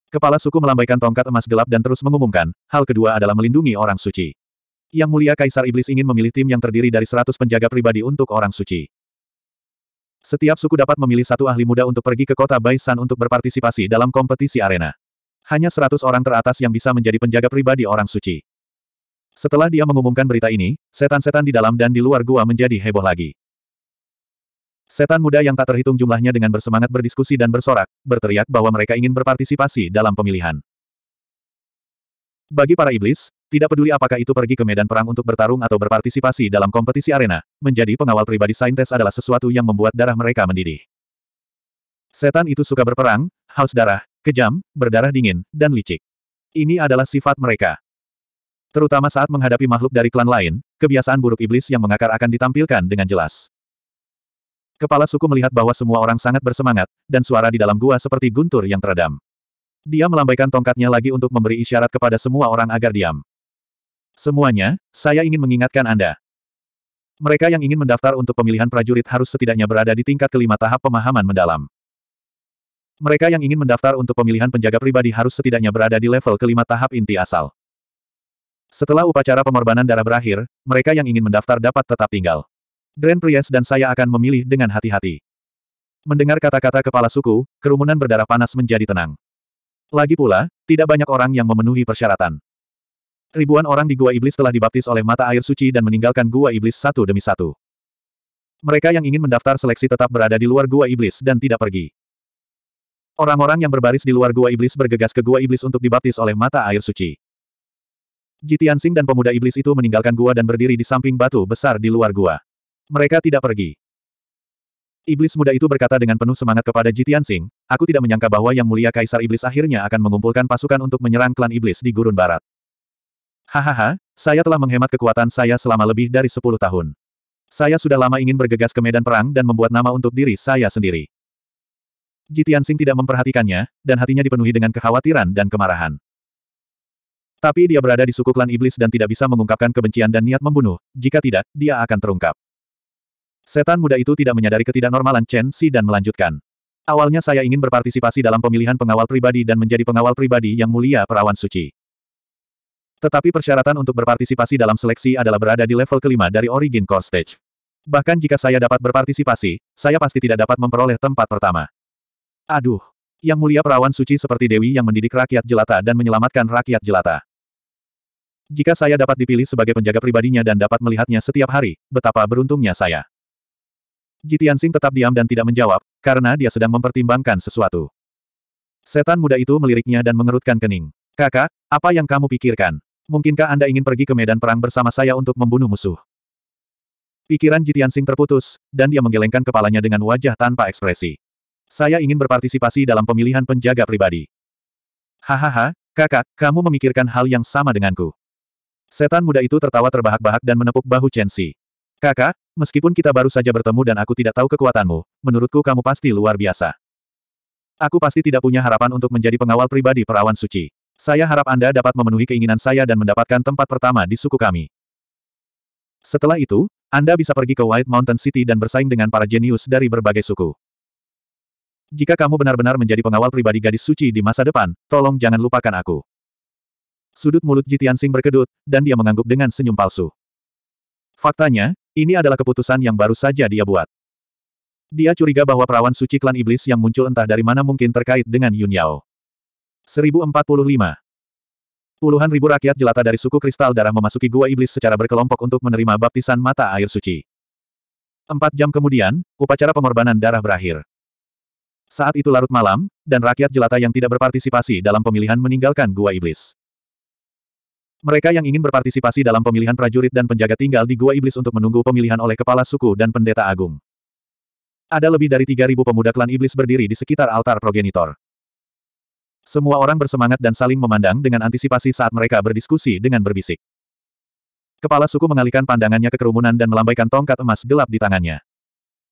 Kepala suku melambaikan tongkat emas gelap dan terus mengumumkan, hal kedua adalah melindungi orang suci. Yang mulia Kaisar Iblis ingin memilih tim yang terdiri dari seratus penjaga pribadi untuk orang suci. Setiap suku dapat memilih satu ahli muda untuk pergi ke kota Baisan untuk berpartisipasi dalam kompetisi arena. Hanya seratus orang teratas yang bisa menjadi penjaga pribadi orang suci. Setelah dia mengumumkan berita ini, setan-setan di dalam dan di luar gua menjadi heboh lagi. Setan muda yang tak terhitung jumlahnya dengan bersemangat berdiskusi dan bersorak, berteriak bahwa mereka ingin berpartisipasi dalam pemilihan. Bagi para iblis, tidak peduli apakah itu pergi ke medan perang untuk bertarung atau berpartisipasi dalam kompetisi arena, menjadi pengawal pribadi saintes adalah sesuatu yang membuat darah mereka mendidih. Setan itu suka berperang, haus darah, kejam, berdarah dingin, dan licik. Ini adalah sifat mereka. Terutama saat menghadapi makhluk dari klan lain, kebiasaan buruk iblis yang mengakar akan ditampilkan dengan jelas. Kepala suku melihat bahwa semua orang sangat bersemangat, dan suara di dalam gua seperti guntur yang teredam. Dia melambaikan tongkatnya lagi untuk memberi isyarat kepada semua orang agar diam. Semuanya, saya ingin mengingatkan Anda. Mereka yang ingin mendaftar untuk pemilihan prajurit harus setidaknya berada di tingkat kelima tahap pemahaman mendalam. Mereka yang ingin mendaftar untuk pemilihan penjaga pribadi harus setidaknya berada di level kelima tahap inti asal. Setelah upacara pengorbanan darah berakhir, mereka yang ingin mendaftar dapat tetap tinggal. Grand Priest dan saya akan memilih dengan hati-hati. Mendengar kata-kata kepala suku, kerumunan berdarah panas menjadi tenang. Lagi pula, tidak banyak orang yang memenuhi persyaratan. Ribuan orang di Gua Iblis telah dibaptis oleh mata air suci dan meninggalkan Gua Iblis satu demi satu. Mereka yang ingin mendaftar seleksi tetap berada di luar Gua Iblis dan tidak pergi. Orang-orang yang berbaris di luar Gua Iblis bergegas ke Gua Iblis untuk dibaptis oleh mata air suci. Jitian Jitiansing dan pemuda iblis itu meninggalkan gua dan berdiri di samping batu besar di luar gua. Mereka tidak pergi. Iblis muda itu berkata dengan penuh semangat kepada Jitian Jitiansing, aku tidak menyangka bahwa Yang Mulia Kaisar Iblis akhirnya akan mengumpulkan pasukan untuk menyerang klan iblis di Gurun Barat. Hahaha, saya telah menghemat kekuatan saya selama lebih dari 10 tahun. Saya sudah lama ingin bergegas ke medan perang dan membuat nama untuk diri saya sendiri. Jitian Jitiansing tidak memperhatikannya, dan hatinya dipenuhi dengan kekhawatiran dan kemarahan. Tapi dia berada di suku klan iblis dan tidak bisa mengungkapkan kebencian dan niat membunuh, jika tidak, dia akan terungkap. Setan muda itu tidak menyadari ketidaknormalan Chen Xi dan melanjutkan. Awalnya saya ingin berpartisipasi dalam pemilihan pengawal pribadi dan menjadi pengawal pribadi yang mulia perawan suci. Tetapi persyaratan untuk berpartisipasi dalam seleksi adalah berada di level kelima dari Origin Core Stage. Bahkan jika saya dapat berpartisipasi, saya pasti tidak dapat memperoleh tempat pertama. Aduh, yang mulia perawan suci seperti Dewi yang mendidik rakyat jelata dan menyelamatkan rakyat jelata. Jika saya dapat dipilih sebagai penjaga pribadinya dan dapat melihatnya setiap hari, betapa beruntungnya saya. Jitiansing tetap diam dan tidak menjawab, karena dia sedang mempertimbangkan sesuatu. Setan muda itu meliriknya dan mengerutkan kening. Kakak, apa yang kamu pikirkan? Mungkinkah Anda ingin pergi ke medan perang bersama saya untuk membunuh musuh? Pikiran Jitiansing terputus, dan dia menggelengkan kepalanya dengan wajah tanpa ekspresi. Saya ingin berpartisipasi dalam pemilihan penjaga pribadi. Hahaha, kakak, kamu memikirkan hal yang sama denganku. Setan muda itu tertawa terbahak-bahak dan menepuk bahu Chen Xi. Kakak, meskipun kita baru saja bertemu dan aku tidak tahu kekuatanmu, menurutku kamu pasti luar biasa. Aku pasti tidak punya harapan untuk menjadi pengawal pribadi perawan suci. Saya harap Anda dapat memenuhi keinginan saya dan mendapatkan tempat pertama di suku kami. Setelah itu, Anda bisa pergi ke White Mountain City dan bersaing dengan para jenius dari berbagai suku. Jika kamu benar-benar menjadi pengawal pribadi gadis suci di masa depan, tolong jangan lupakan aku. Sudut mulut Jitian Sing berkedut, dan dia mengangguk dengan senyum palsu. Faktanya, ini adalah keputusan yang baru saja dia buat. Dia curiga bahwa perawan suci klan iblis yang muncul entah dari mana mungkin terkait dengan Yun Yao. 1045 Puluhan ribu rakyat jelata dari suku kristal darah memasuki gua iblis secara berkelompok untuk menerima baptisan mata air suci. Empat jam kemudian, upacara pengorbanan darah berakhir. Saat itu larut malam, dan rakyat jelata yang tidak berpartisipasi dalam pemilihan meninggalkan gua iblis. Mereka yang ingin berpartisipasi dalam pemilihan prajurit dan penjaga tinggal di Gua Iblis untuk menunggu pemilihan oleh kepala suku dan pendeta agung. Ada lebih dari 3.000 pemuda klan iblis berdiri di sekitar altar progenitor. Semua orang bersemangat dan saling memandang dengan antisipasi saat mereka berdiskusi dengan berbisik. Kepala suku mengalihkan pandangannya ke kerumunan dan melambaikan tongkat emas gelap di tangannya.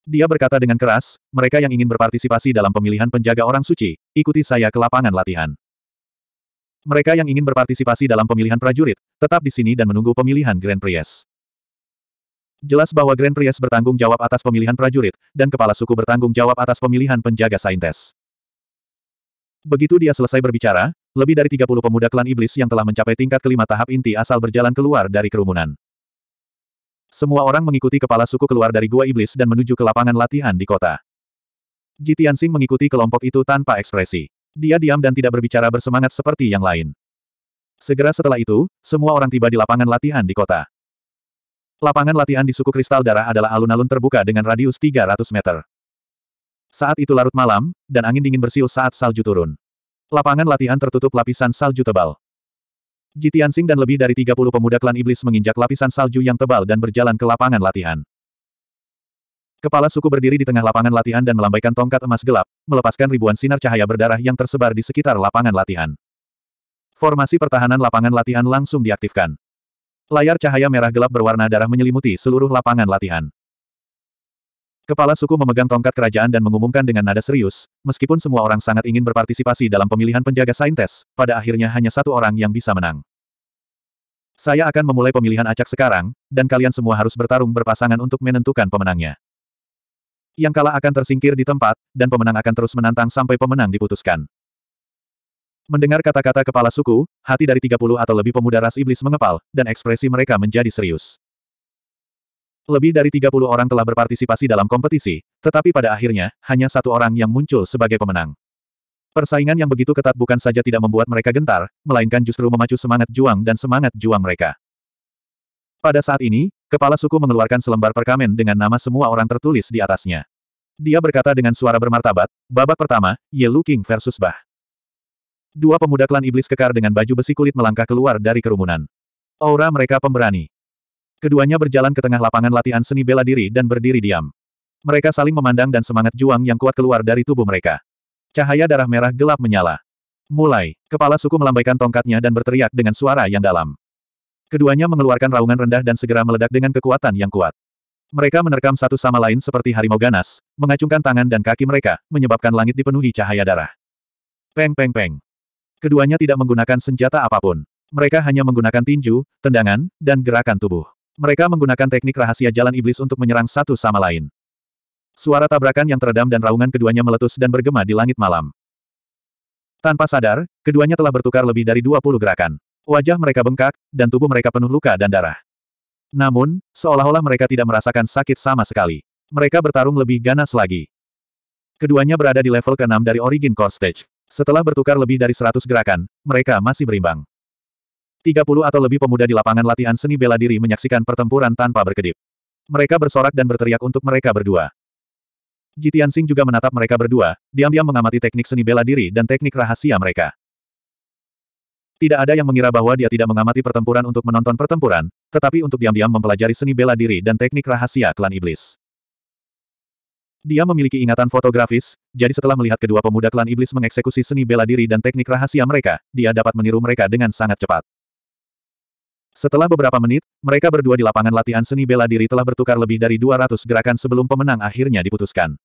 Dia berkata dengan keras, mereka yang ingin berpartisipasi dalam pemilihan penjaga orang suci, ikuti saya ke lapangan latihan. Mereka yang ingin berpartisipasi dalam pemilihan prajurit, tetap di sini dan menunggu pemilihan Grand Priest. Jelas bahwa Grand Priest bertanggung jawab atas pemilihan prajurit, dan kepala suku bertanggung jawab atas pemilihan penjaga saintes. Begitu dia selesai berbicara, lebih dari 30 pemuda klan iblis yang telah mencapai tingkat kelima tahap inti asal berjalan keluar dari kerumunan. Semua orang mengikuti kepala suku keluar dari gua iblis dan menuju ke lapangan latihan di kota. Jitian Sing mengikuti kelompok itu tanpa ekspresi. Dia diam dan tidak berbicara bersemangat seperti yang lain. Segera setelah itu, semua orang tiba di lapangan latihan di kota. Lapangan latihan di suku kristal darah adalah alun-alun terbuka dengan radius 300 meter. Saat itu larut malam, dan angin dingin bersiul saat salju turun. Lapangan latihan tertutup lapisan salju tebal. Jitian Jitiansing dan lebih dari 30 pemuda klan iblis menginjak lapisan salju yang tebal dan berjalan ke lapangan latihan. Kepala suku berdiri di tengah lapangan latihan dan melambaikan tongkat emas gelap, melepaskan ribuan sinar cahaya berdarah yang tersebar di sekitar lapangan latihan. Formasi pertahanan lapangan latihan langsung diaktifkan. Layar cahaya merah gelap berwarna darah menyelimuti seluruh lapangan latihan. Kepala suku memegang tongkat kerajaan dan mengumumkan dengan nada serius, meskipun semua orang sangat ingin berpartisipasi dalam pemilihan penjaga saintes, pada akhirnya hanya satu orang yang bisa menang. Saya akan memulai pemilihan acak sekarang, dan kalian semua harus bertarung berpasangan untuk menentukan pemenangnya. Yang kalah akan tersingkir di tempat, dan pemenang akan terus menantang sampai pemenang diputuskan. Mendengar kata-kata kepala suku, hati dari 30 atau lebih pemuda ras iblis mengepal, dan ekspresi mereka menjadi serius. Lebih dari 30 orang telah berpartisipasi dalam kompetisi, tetapi pada akhirnya, hanya satu orang yang muncul sebagai pemenang. Persaingan yang begitu ketat bukan saja tidak membuat mereka gentar, melainkan justru memacu semangat juang dan semangat juang mereka. Pada saat ini, Kepala suku mengeluarkan selembar perkamen dengan nama semua orang tertulis di atasnya. Dia berkata dengan suara bermartabat, babak pertama, Ye Lu King versus Bah. Dua pemuda klan iblis kekar dengan baju besi kulit melangkah keluar dari kerumunan. Aura mereka pemberani. Keduanya berjalan ke tengah lapangan latihan seni bela diri dan berdiri diam. Mereka saling memandang dan semangat juang yang kuat keluar dari tubuh mereka. Cahaya darah merah gelap menyala. Mulai, kepala suku melambaikan tongkatnya dan berteriak dengan suara yang dalam. Keduanya mengeluarkan raungan rendah dan segera meledak dengan kekuatan yang kuat. Mereka menerkam satu sama lain seperti harimau ganas, mengacungkan tangan dan kaki mereka, menyebabkan langit dipenuhi cahaya darah. Peng peng peng. Keduanya tidak menggunakan senjata apapun. Mereka hanya menggunakan tinju, tendangan, dan gerakan tubuh. Mereka menggunakan teknik rahasia jalan iblis untuk menyerang satu sama lain. Suara tabrakan yang teredam dan raungan keduanya meletus dan bergema di langit malam. Tanpa sadar, keduanya telah bertukar lebih dari 20 gerakan. Wajah mereka bengkak, dan tubuh mereka penuh luka dan darah. Namun, seolah-olah mereka tidak merasakan sakit sama sekali. Mereka bertarung lebih ganas lagi. Keduanya berada di level ke-6 dari Origin Core Stage. Setelah bertukar lebih dari 100 gerakan, mereka masih berimbang. 30 atau lebih pemuda di lapangan latihan seni bela diri menyaksikan pertempuran tanpa berkedip. Mereka bersorak dan berteriak untuk mereka berdua. Jitian Singh juga menatap mereka berdua, diam-diam mengamati teknik seni bela diri dan teknik rahasia mereka. Tidak ada yang mengira bahwa dia tidak mengamati pertempuran untuk menonton pertempuran, tetapi untuk diam-diam mempelajari seni bela diri dan teknik rahasia klan iblis. Dia memiliki ingatan fotografis, jadi setelah melihat kedua pemuda klan iblis mengeksekusi seni bela diri dan teknik rahasia mereka, dia dapat meniru mereka dengan sangat cepat. Setelah beberapa menit, mereka berdua di lapangan latihan seni bela diri telah bertukar lebih dari 200 gerakan sebelum pemenang akhirnya diputuskan.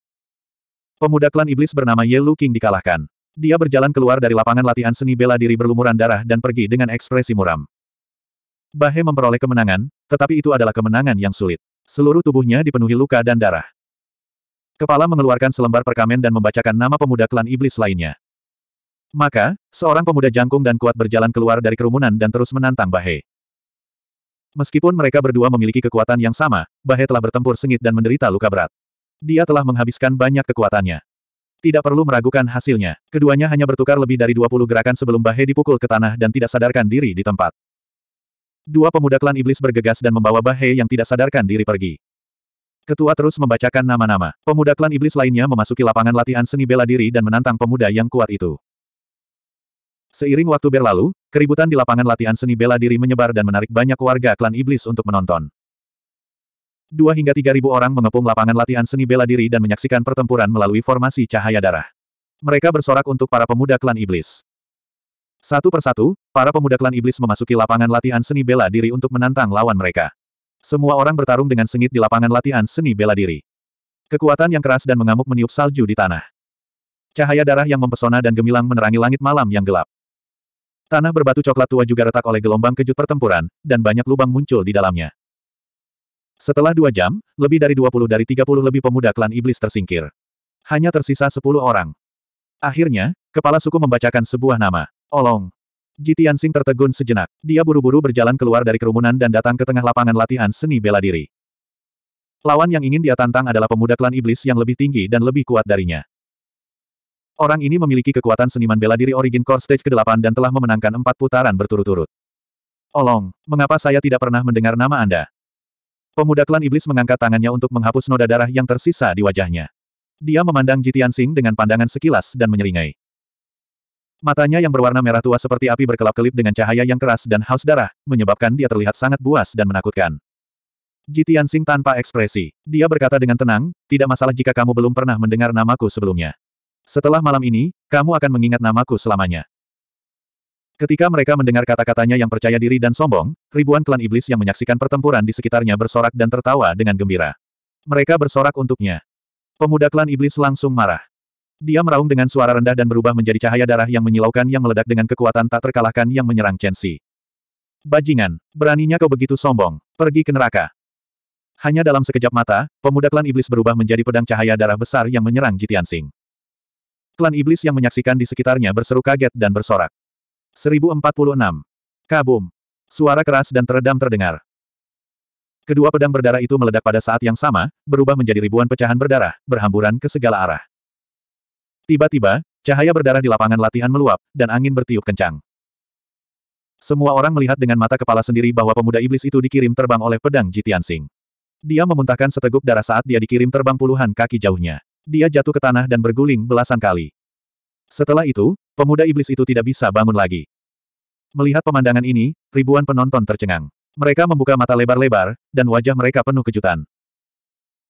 Pemuda klan iblis bernama Ye Lu King dikalahkan. Dia berjalan keluar dari lapangan latihan seni bela diri berlumuran darah dan pergi dengan ekspresi muram. Bahe memperoleh kemenangan, tetapi itu adalah kemenangan yang sulit. Seluruh tubuhnya dipenuhi luka dan darah. Kepala mengeluarkan selembar perkamen dan membacakan nama pemuda klan iblis lainnya. Maka, seorang pemuda jangkung dan kuat berjalan keluar dari kerumunan dan terus menantang Bahe. Meskipun mereka berdua memiliki kekuatan yang sama, Bahe telah bertempur sengit dan menderita luka berat. Dia telah menghabiskan banyak kekuatannya. Tidak perlu meragukan hasilnya. Keduanya hanya bertukar lebih dari 20 gerakan sebelum Bahe dipukul ke tanah dan tidak sadarkan diri di tempat. Dua pemuda klan iblis bergegas dan membawa Bahe yang tidak sadarkan diri pergi. Ketua terus membacakan nama-nama. Pemuda klan iblis lainnya memasuki lapangan latihan seni bela diri dan menantang pemuda yang kuat itu. Seiring waktu berlalu, keributan di lapangan latihan seni bela diri menyebar dan menarik banyak warga klan iblis untuk menonton. Dua hingga tiga ribu orang mengepung lapangan latihan seni bela diri dan menyaksikan pertempuran melalui formasi cahaya darah. Mereka bersorak untuk para pemuda klan iblis. Satu persatu, para pemuda klan iblis memasuki lapangan latihan seni bela diri untuk menantang lawan mereka. Semua orang bertarung dengan sengit di lapangan latihan seni bela diri. Kekuatan yang keras dan mengamuk meniup salju di tanah. Cahaya darah yang mempesona dan gemilang menerangi langit malam yang gelap. Tanah berbatu coklat tua juga retak oleh gelombang kejut pertempuran, dan banyak lubang muncul di dalamnya. Setelah dua jam, lebih dari 20 dari 30 lebih pemuda klan iblis tersingkir. Hanya tersisa 10 orang. Akhirnya, kepala suku membacakan sebuah nama. Olong. Jitian Sing tertegun sejenak. Dia buru-buru berjalan keluar dari kerumunan dan datang ke tengah lapangan latihan seni bela diri. Lawan yang ingin dia tantang adalah pemuda klan iblis yang lebih tinggi dan lebih kuat darinya. Orang ini memiliki kekuatan seniman bela diri Origin Core Stage ke-8 dan telah memenangkan empat putaran berturut-turut. Olong, mengapa saya tidak pernah mendengar nama Anda? Pemuda klan iblis mengangkat tangannya untuk menghapus noda darah yang tersisa di wajahnya. Dia memandang Jitian Sing dengan pandangan sekilas dan menyeringai. Matanya yang berwarna merah tua seperti api berkelap-kelip dengan cahaya yang keras dan haus darah, menyebabkan dia terlihat sangat buas dan menakutkan. Jitian Sing tanpa ekspresi. Dia berkata dengan tenang, tidak masalah jika kamu belum pernah mendengar namaku sebelumnya. Setelah malam ini, kamu akan mengingat namaku selamanya. Ketika mereka mendengar kata-katanya yang percaya diri dan sombong, ribuan klan iblis yang menyaksikan pertempuran di sekitarnya bersorak dan tertawa dengan gembira. Mereka bersorak untuknya. Pemuda klan iblis langsung marah. Dia meraung dengan suara rendah dan berubah menjadi cahaya darah yang menyilaukan yang meledak dengan kekuatan tak terkalahkan yang menyerang Chen Xi. Bajingan, beraninya kau begitu sombong, pergi ke neraka. Hanya dalam sekejap mata, pemuda klan iblis berubah menjadi pedang cahaya darah besar yang menyerang Jitian Sing. Klan iblis yang menyaksikan di sekitarnya berseru kaget dan bersorak. 1046. Kabum. Suara keras dan teredam terdengar. Kedua pedang berdarah itu meledak pada saat yang sama, berubah menjadi ribuan pecahan berdarah, berhamburan ke segala arah. Tiba-tiba, cahaya berdarah di lapangan latihan meluap, dan angin bertiup kencang. Semua orang melihat dengan mata kepala sendiri bahwa pemuda iblis itu dikirim terbang oleh pedang Jitian Sing. Dia memuntahkan seteguk darah saat dia dikirim terbang puluhan kaki jauhnya. Dia jatuh ke tanah dan berguling belasan kali. Setelah itu, Pemuda iblis itu tidak bisa bangun lagi. Melihat pemandangan ini, ribuan penonton tercengang. Mereka membuka mata lebar-lebar, dan wajah mereka penuh kejutan.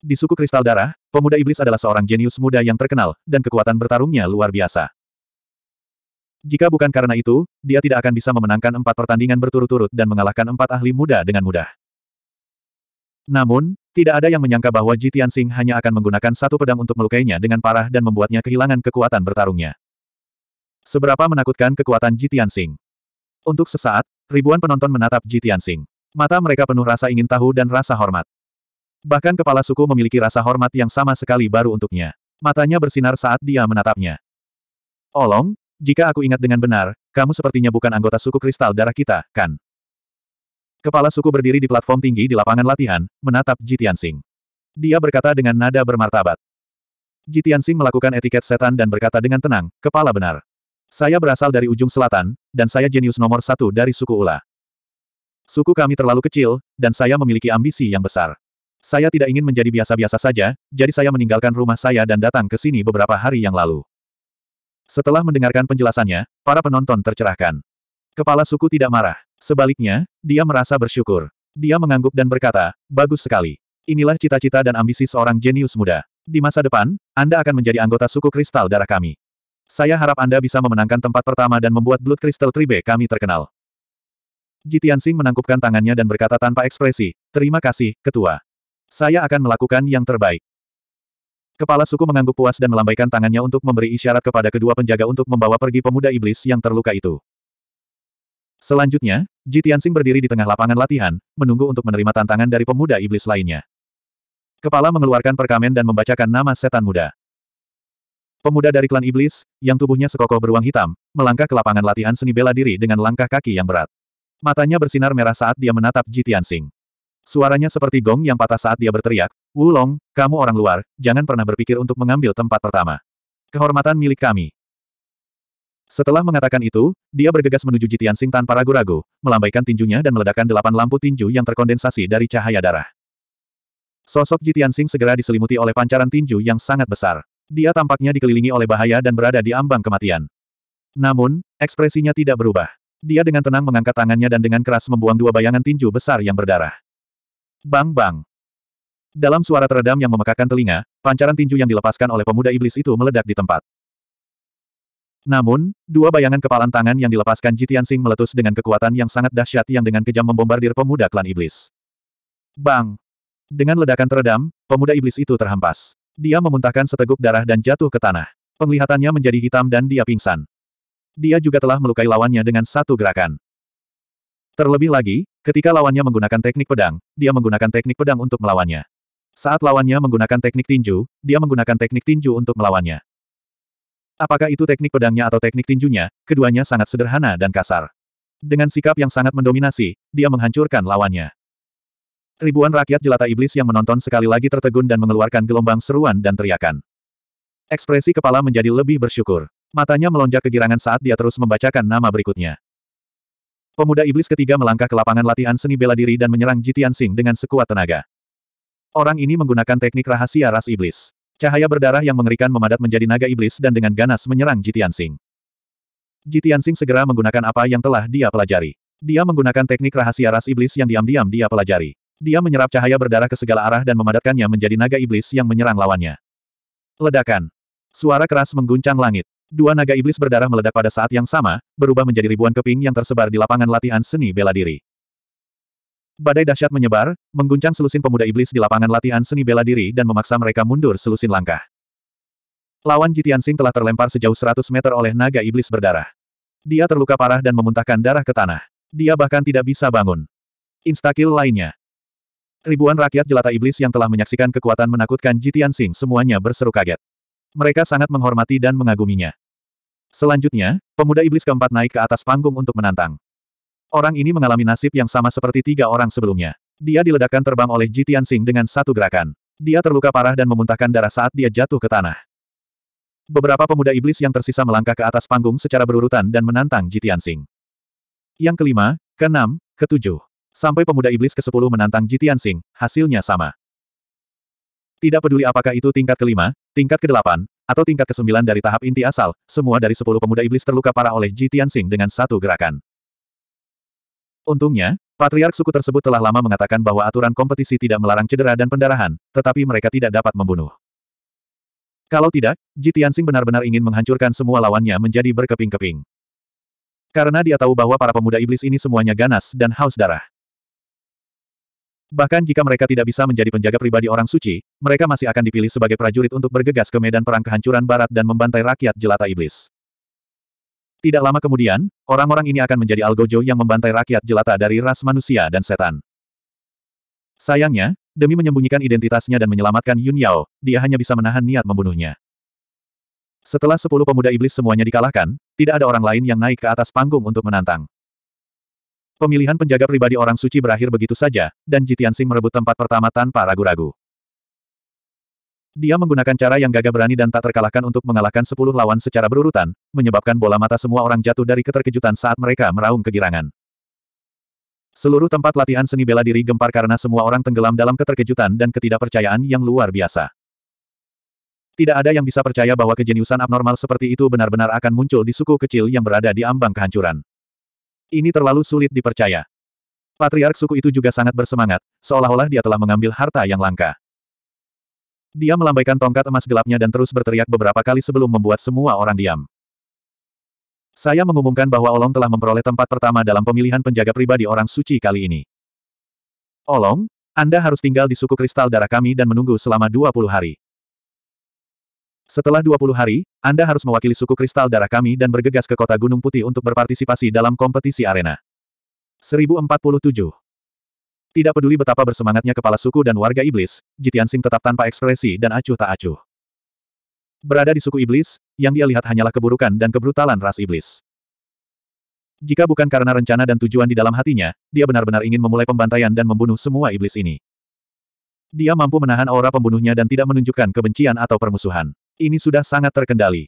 Di suku kristal darah, pemuda iblis adalah seorang jenius muda yang terkenal, dan kekuatan bertarungnya luar biasa. Jika bukan karena itu, dia tidak akan bisa memenangkan empat pertandingan berturut-turut dan mengalahkan empat ahli muda dengan mudah. Namun, tidak ada yang menyangka bahwa Jitian Singh hanya akan menggunakan satu pedang untuk melukainya dengan parah dan membuatnya kehilangan kekuatan bertarungnya. Seberapa menakutkan kekuatan Jitian Sing. Untuk sesaat, ribuan penonton menatap Jitian Sing. Mata mereka penuh rasa ingin tahu dan rasa hormat. Bahkan kepala suku memiliki rasa hormat yang sama sekali baru untuknya. Matanya bersinar saat dia menatapnya. Olong, jika aku ingat dengan benar, kamu sepertinya bukan anggota suku kristal darah kita, kan? Kepala suku berdiri di platform tinggi di lapangan latihan, menatap Jitian Sing. Dia berkata dengan nada bermartabat. Jitian Sing melakukan etiket setan dan berkata dengan tenang, kepala benar. Saya berasal dari ujung selatan, dan saya jenius nomor satu dari suku Ula. Suku kami terlalu kecil, dan saya memiliki ambisi yang besar. Saya tidak ingin menjadi biasa-biasa saja, jadi saya meninggalkan rumah saya dan datang ke sini beberapa hari yang lalu. Setelah mendengarkan penjelasannya, para penonton tercerahkan. Kepala suku tidak marah. Sebaliknya, dia merasa bersyukur. Dia mengangguk dan berkata, bagus sekali. Inilah cita-cita dan ambisi seorang jenius muda. Di masa depan, Anda akan menjadi anggota suku kristal darah kami. Saya harap Anda bisa memenangkan tempat pertama dan membuat Blood Crystal Tribe kami terkenal. Jitian Sing menangkupkan tangannya dan berkata tanpa ekspresi, Terima kasih, Ketua. Saya akan melakukan yang terbaik. Kepala suku mengangguk puas dan melambaikan tangannya untuk memberi isyarat kepada kedua penjaga untuk membawa pergi pemuda iblis yang terluka itu. Selanjutnya, Jitian Sing berdiri di tengah lapangan latihan, menunggu untuk menerima tantangan dari pemuda iblis lainnya. Kepala mengeluarkan perkamen dan membacakan nama setan muda. Pemuda dari klan iblis, yang tubuhnya sekokoh beruang hitam, melangkah ke lapangan latihan seni bela diri dengan langkah kaki yang berat. Matanya bersinar merah saat dia menatap Jitian Sing. Suaranya seperti gong yang patah saat dia berteriak, Wulong, kamu orang luar, jangan pernah berpikir untuk mengambil tempat pertama. Kehormatan milik kami. Setelah mengatakan itu, dia bergegas menuju Jitian Sing tanpa ragu-ragu, melambaikan tinjunya dan meledakkan delapan lampu tinju yang terkondensasi dari cahaya darah. Sosok Jitian Sing segera diselimuti oleh pancaran tinju yang sangat besar. Dia tampaknya dikelilingi oleh bahaya dan berada di ambang kematian. Namun, ekspresinya tidak berubah. Dia dengan tenang mengangkat tangannya dan dengan keras membuang dua bayangan tinju besar yang berdarah. Bang bang. Dalam suara teredam yang memekakan telinga, pancaran tinju yang dilepaskan oleh pemuda iblis itu meledak di tempat. Namun, dua bayangan kepalan tangan yang dilepaskan Jitian Sing meletus dengan kekuatan yang sangat dahsyat yang dengan kejam membombardir pemuda klan iblis. Bang! Dengan ledakan teredam, pemuda iblis itu terhempas. Dia memuntahkan seteguk darah dan jatuh ke tanah. Penglihatannya menjadi hitam dan dia pingsan. Dia juga telah melukai lawannya dengan satu gerakan. Terlebih lagi, ketika lawannya menggunakan teknik pedang, dia menggunakan teknik pedang untuk melawannya. Saat lawannya menggunakan teknik tinju, dia menggunakan teknik tinju untuk melawannya. Apakah itu teknik pedangnya atau teknik tinjunya, keduanya sangat sederhana dan kasar. Dengan sikap yang sangat mendominasi, dia menghancurkan lawannya. Ribuan rakyat jelata iblis yang menonton sekali lagi tertegun dan mengeluarkan gelombang seruan dan teriakan. Ekspresi kepala menjadi lebih bersyukur. Matanya melonjak kegirangan saat dia terus membacakan nama berikutnya. Pemuda iblis ketiga melangkah ke lapangan latihan seni bela diri dan menyerang Jitian Sing dengan sekuat tenaga. Orang ini menggunakan teknik rahasia ras iblis. Cahaya berdarah yang mengerikan memadat menjadi naga iblis dan dengan ganas menyerang Jitian Sing. Jitian Sing segera menggunakan apa yang telah dia pelajari. Dia menggunakan teknik rahasia ras iblis yang diam-diam dia pelajari. Dia menyerap cahaya berdarah ke segala arah dan memadatkannya menjadi naga iblis yang menyerang lawannya. Ledakan. Suara keras mengguncang langit. Dua naga iblis berdarah meledak pada saat yang sama, berubah menjadi ribuan keping yang tersebar di lapangan latihan seni bela diri. Badai dahsyat menyebar, mengguncang selusin pemuda iblis di lapangan latihan seni bela diri dan memaksa mereka mundur selusin langkah. Lawan Jitian Sing telah terlempar sejauh 100 meter oleh naga iblis berdarah. Dia terluka parah dan memuntahkan darah ke tanah. Dia bahkan tidak bisa bangun. Instakil lainnya. Ribuan rakyat jelata iblis yang telah menyaksikan kekuatan menakutkan Jitian Sing semuanya berseru kaget. Mereka sangat menghormati dan mengaguminya. Selanjutnya, pemuda iblis keempat naik ke atas panggung untuk menantang. Orang ini mengalami nasib yang sama seperti tiga orang sebelumnya. Dia diledakkan terbang oleh Jitian Sing dengan satu gerakan. Dia terluka parah dan memuntahkan darah saat dia jatuh ke tanah. Beberapa pemuda iblis yang tersisa melangkah ke atas panggung secara berurutan dan menantang Jitian Sing. Yang kelima, keenam, ketujuh. Sampai pemuda iblis ke-10 menantang Jitian Sing, hasilnya sama. Tidak peduli apakah itu tingkat kelima, tingkat kedelapan, atau tingkat kesembilan dari tahap inti asal, semua dari sepuluh pemuda iblis terluka parah oleh Jitian Sing dengan satu gerakan. Untungnya, Patriark suku tersebut telah lama mengatakan bahwa aturan kompetisi tidak melarang cedera dan pendarahan, tetapi mereka tidak dapat membunuh. Kalau tidak, Jitian Sing benar-benar ingin menghancurkan semua lawannya menjadi berkeping-keping. Karena dia tahu bahwa para pemuda iblis ini semuanya ganas dan haus darah. Bahkan jika mereka tidak bisa menjadi penjaga pribadi orang suci, mereka masih akan dipilih sebagai prajurit untuk bergegas ke medan perang kehancuran barat dan membantai rakyat jelata iblis. Tidak lama kemudian, orang-orang ini akan menjadi algojo yang membantai rakyat jelata dari ras manusia dan setan. Sayangnya, demi menyembunyikan identitasnya dan menyelamatkan Yun Yao, dia hanya bisa menahan niat membunuhnya. Setelah sepuluh pemuda iblis semuanya dikalahkan, tidak ada orang lain yang naik ke atas panggung untuk menantang. Pemilihan penjaga pribadi orang suci berakhir begitu saja, dan Jitian Sing merebut tempat pertama tanpa ragu-ragu. Dia menggunakan cara yang gagah berani dan tak terkalahkan untuk mengalahkan sepuluh lawan secara berurutan, menyebabkan bola mata semua orang jatuh dari keterkejutan saat mereka meraung kegirangan. Seluruh tempat latihan seni bela diri gempar karena semua orang tenggelam dalam keterkejutan dan ketidakpercayaan yang luar biasa. Tidak ada yang bisa percaya bahwa kejeniusan abnormal seperti itu benar-benar akan muncul di suku kecil yang berada di ambang kehancuran. Ini terlalu sulit dipercaya. Patriark suku itu juga sangat bersemangat, seolah-olah dia telah mengambil harta yang langka. Dia melambaikan tongkat emas gelapnya dan terus berteriak beberapa kali sebelum membuat semua orang diam. Saya mengumumkan bahwa Olong telah memperoleh tempat pertama dalam pemilihan penjaga pribadi orang suci kali ini. Olong, Anda harus tinggal di suku kristal darah kami dan menunggu selama 20 hari. Setelah 20 hari, Anda harus mewakili suku kristal darah kami dan bergegas ke kota Gunung Putih untuk berpartisipasi dalam kompetisi arena. 1047 Tidak peduli betapa bersemangatnya kepala suku dan warga iblis, Jitian Sing tetap tanpa ekspresi dan acuh tak acuh. Berada di suku iblis, yang dia lihat hanyalah keburukan dan kebrutalan ras iblis. Jika bukan karena rencana dan tujuan di dalam hatinya, dia benar-benar ingin memulai pembantaian dan membunuh semua iblis ini. Dia mampu menahan aura pembunuhnya dan tidak menunjukkan kebencian atau permusuhan. Ini sudah sangat terkendali.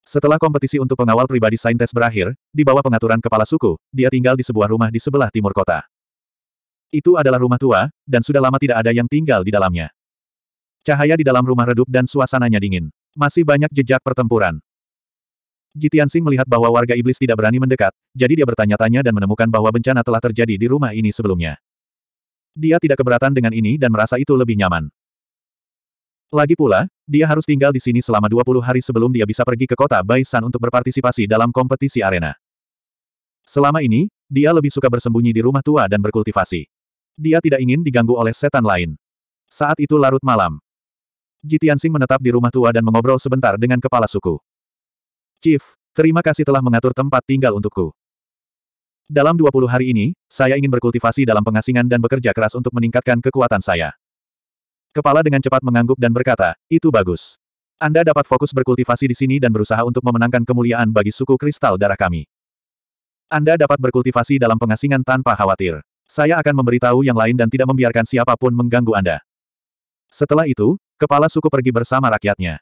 Setelah kompetisi untuk pengawal pribadi Saintes berakhir, di bawah pengaturan kepala suku, dia tinggal di sebuah rumah di sebelah timur kota. Itu adalah rumah tua, dan sudah lama tidak ada yang tinggal di dalamnya. Cahaya di dalam rumah redup dan suasananya dingin. Masih banyak jejak pertempuran. Jitian Sing melihat bahwa warga iblis tidak berani mendekat, jadi dia bertanya-tanya dan menemukan bahwa bencana telah terjadi di rumah ini sebelumnya. Dia tidak keberatan dengan ini dan merasa itu lebih nyaman. Lagi pula, dia harus tinggal di sini selama 20 hari sebelum dia bisa pergi ke kota Baisan untuk berpartisipasi dalam kompetisi arena. Selama ini, dia lebih suka bersembunyi di rumah tua dan berkultivasi. Dia tidak ingin diganggu oleh setan lain. Saat itu larut malam. Jitiansing menetap di rumah tua dan mengobrol sebentar dengan kepala suku. Chief, terima kasih telah mengatur tempat tinggal untukku. Dalam 20 hari ini, saya ingin berkultivasi dalam pengasingan dan bekerja keras untuk meningkatkan kekuatan saya. Kepala dengan cepat mengangguk dan berkata, itu bagus. Anda dapat fokus berkultivasi di sini dan berusaha untuk memenangkan kemuliaan bagi suku kristal darah kami. Anda dapat berkultivasi dalam pengasingan tanpa khawatir. Saya akan memberitahu yang lain dan tidak membiarkan siapapun mengganggu Anda. Setelah itu, kepala suku pergi bersama rakyatnya.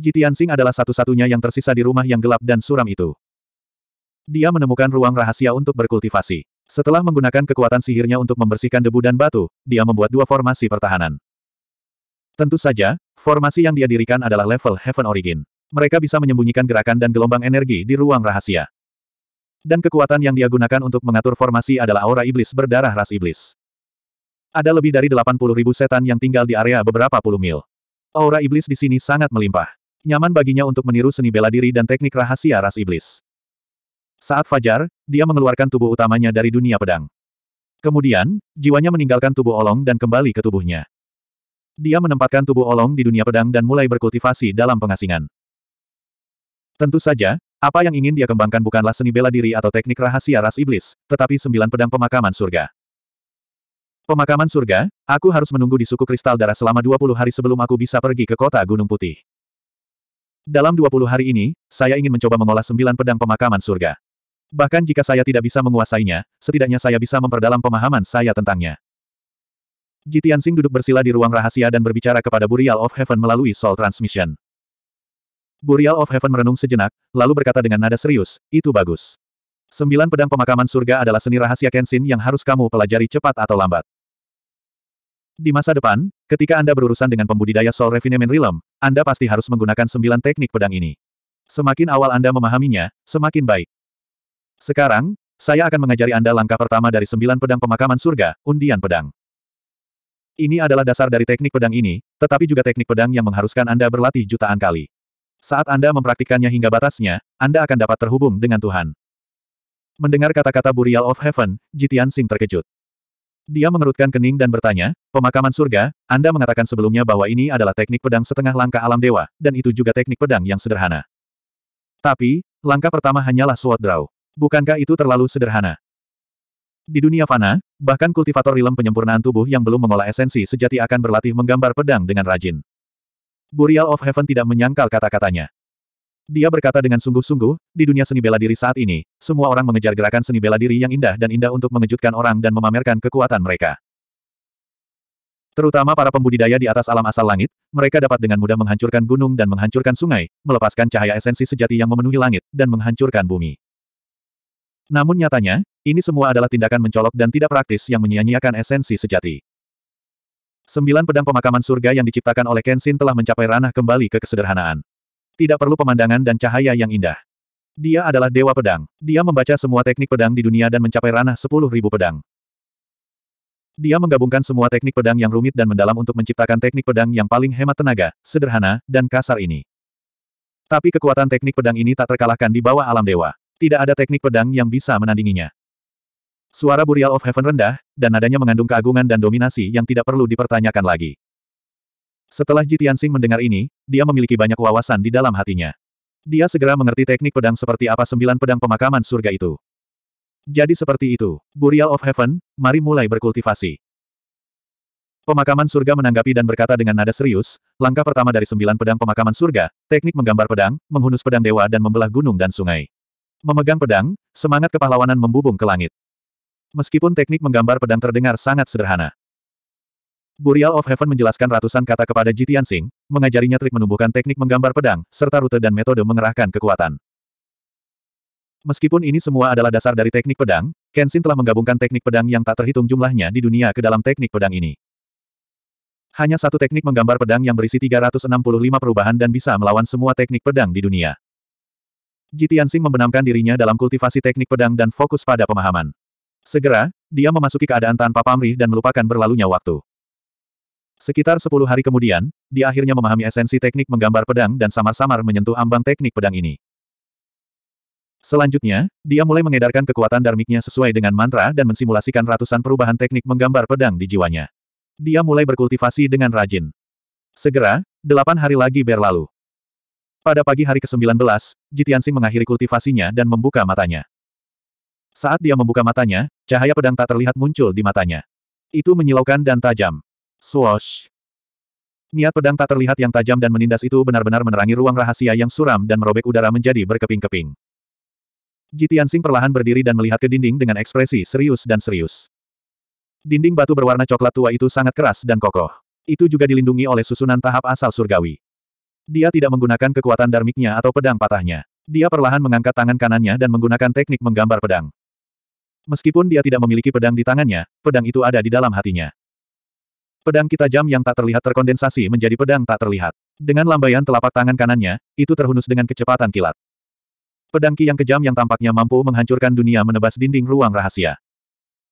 Jitiansing adalah satu-satunya yang tersisa di rumah yang gelap dan suram itu. Dia menemukan ruang rahasia untuk berkultivasi. Setelah menggunakan kekuatan sihirnya untuk membersihkan debu dan batu, dia membuat dua formasi pertahanan. Tentu saja, formasi yang dia dirikan adalah level Heaven Origin. Mereka bisa menyembunyikan gerakan dan gelombang energi di ruang rahasia. Dan kekuatan yang dia gunakan untuk mengatur formasi adalah aura iblis berdarah ras iblis. Ada lebih dari 80 ribu setan yang tinggal di area beberapa puluh mil. Aura iblis di sini sangat melimpah. Nyaman baginya untuk meniru seni bela diri dan teknik rahasia ras iblis. Saat fajar, dia mengeluarkan tubuh utamanya dari dunia pedang. Kemudian, jiwanya meninggalkan tubuh Olong dan kembali ke tubuhnya. Dia menempatkan tubuh Olong di dunia pedang dan mulai berkultivasi dalam pengasingan. Tentu saja, apa yang ingin dia kembangkan bukanlah seni bela diri atau teknik rahasia ras iblis, tetapi sembilan pedang pemakaman surga. Pemakaman surga, aku harus menunggu di suku kristal darah selama 20 hari sebelum aku bisa pergi ke kota Gunung Putih. Dalam 20 hari ini, saya ingin mencoba mengolah sembilan pedang pemakaman surga. Bahkan jika saya tidak bisa menguasainya, setidaknya saya bisa memperdalam pemahaman saya tentangnya. Jitian Tianxing duduk bersila di ruang rahasia dan berbicara kepada Burial of Heaven melalui soul transmission. Burial of Heaven merenung sejenak, lalu berkata dengan nada serius, itu bagus. Sembilan pedang pemakaman surga adalah seni rahasia Kenshin yang harus kamu pelajari cepat atau lambat. Di masa depan, ketika Anda berurusan dengan pembudidaya Soul Refinement Realm, Anda pasti harus menggunakan sembilan teknik pedang ini. Semakin awal Anda memahaminya, semakin baik. Sekarang, saya akan mengajari Anda langkah pertama dari sembilan pedang pemakaman surga, undian pedang. Ini adalah dasar dari teknik pedang ini, tetapi juga teknik pedang yang mengharuskan Anda berlatih jutaan kali. Saat Anda mempraktikkannya hingga batasnya, Anda akan dapat terhubung dengan Tuhan. Mendengar kata-kata Burial of Heaven, Jitian Sing terkejut. Dia mengerutkan kening dan bertanya, pemakaman surga, Anda mengatakan sebelumnya bahwa ini adalah teknik pedang setengah langkah alam dewa, dan itu juga teknik pedang yang sederhana. Tapi, langkah pertama hanyalah sword draw. Bukankah itu terlalu sederhana? Di dunia fana, bahkan kultivator rilem penyempurnaan tubuh yang belum mengolah esensi sejati akan berlatih menggambar pedang dengan rajin. Burial of Heaven tidak menyangkal kata-katanya. Dia berkata dengan sungguh-sungguh, di dunia seni bela diri saat ini, semua orang mengejar gerakan seni bela diri yang indah dan indah untuk mengejutkan orang dan memamerkan kekuatan mereka. Terutama para pembudidaya di atas alam asal langit, mereka dapat dengan mudah menghancurkan gunung dan menghancurkan sungai, melepaskan cahaya esensi sejati yang memenuhi langit, dan menghancurkan bumi. Namun nyatanya, ini semua adalah tindakan mencolok dan tidak praktis yang menyia-nyiakan esensi sejati. Sembilan pedang pemakaman surga yang diciptakan oleh Kenshin telah mencapai ranah kembali ke kesederhanaan. Tidak perlu pemandangan dan cahaya yang indah. Dia adalah dewa pedang. Dia membaca semua teknik pedang di dunia dan mencapai ranah sepuluh ribu pedang. Dia menggabungkan semua teknik pedang yang rumit dan mendalam untuk menciptakan teknik pedang yang paling hemat tenaga, sederhana, dan kasar ini. Tapi kekuatan teknik pedang ini tak terkalahkan di bawah alam dewa. Tidak ada teknik pedang yang bisa menandinginya. Suara Burial of Heaven rendah, dan nadanya mengandung keagungan dan dominasi yang tidak perlu dipertanyakan lagi. Setelah Jitiansing mendengar ini, dia memiliki banyak wawasan di dalam hatinya. Dia segera mengerti teknik pedang seperti apa sembilan pedang pemakaman surga itu. Jadi seperti itu, Burial of Heaven, mari mulai berkultivasi. Pemakaman surga menanggapi dan berkata dengan nada serius, langkah pertama dari sembilan pedang pemakaman surga, teknik menggambar pedang, menghunus pedang dewa dan membelah gunung dan sungai. Memegang pedang, semangat kepahlawanan membubung ke langit. Meskipun teknik menggambar pedang terdengar sangat sederhana. Burial of Heaven menjelaskan ratusan kata kepada Jitian Singh, mengajarinya trik menumbuhkan teknik menggambar pedang, serta rute dan metode mengerahkan kekuatan. Meskipun ini semua adalah dasar dari teknik pedang, Kenshin telah menggabungkan teknik pedang yang tak terhitung jumlahnya di dunia ke dalam teknik pedang ini. Hanya satu teknik menggambar pedang yang berisi 365 perubahan dan bisa melawan semua teknik pedang di dunia. Jitiansing membenamkan dirinya dalam kultivasi teknik pedang dan fokus pada pemahaman. Segera, dia memasuki keadaan tanpa pamrih dan melupakan berlalunya waktu. Sekitar sepuluh hari kemudian, dia akhirnya memahami esensi teknik menggambar pedang dan samar-samar menyentuh ambang teknik pedang ini. Selanjutnya, dia mulai mengedarkan kekuatan darmiknya sesuai dengan mantra dan mensimulasikan ratusan perubahan teknik menggambar pedang di jiwanya. Dia mulai berkultivasi dengan rajin. Segera, delapan hari lagi berlalu. Pada pagi hari ke-19, Jitiansing mengakhiri kultivasinya dan membuka matanya. Saat dia membuka matanya, cahaya pedang tak terlihat muncul di matanya. Itu menyilaukan dan tajam. Swoosh! Niat pedang tak terlihat yang tajam dan menindas itu benar-benar menerangi ruang rahasia yang suram dan merobek udara menjadi berkeping-keping. Jitiansing perlahan berdiri dan melihat ke dinding dengan ekspresi serius dan serius. Dinding batu berwarna coklat tua itu sangat keras dan kokoh. Itu juga dilindungi oleh susunan tahap asal surgawi. Dia tidak menggunakan kekuatan darmiknya atau pedang patahnya. Dia perlahan mengangkat tangan kanannya dan menggunakan teknik menggambar pedang. Meskipun dia tidak memiliki pedang di tangannya, pedang itu ada di dalam hatinya. Pedang kita jam yang tak terlihat terkondensasi menjadi pedang tak terlihat. Dengan lambaian telapak tangan kanannya, itu terhunus dengan kecepatan kilat. Pedang ki yang kejam yang tampaknya mampu menghancurkan dunia menebas dinding ruang rahasia.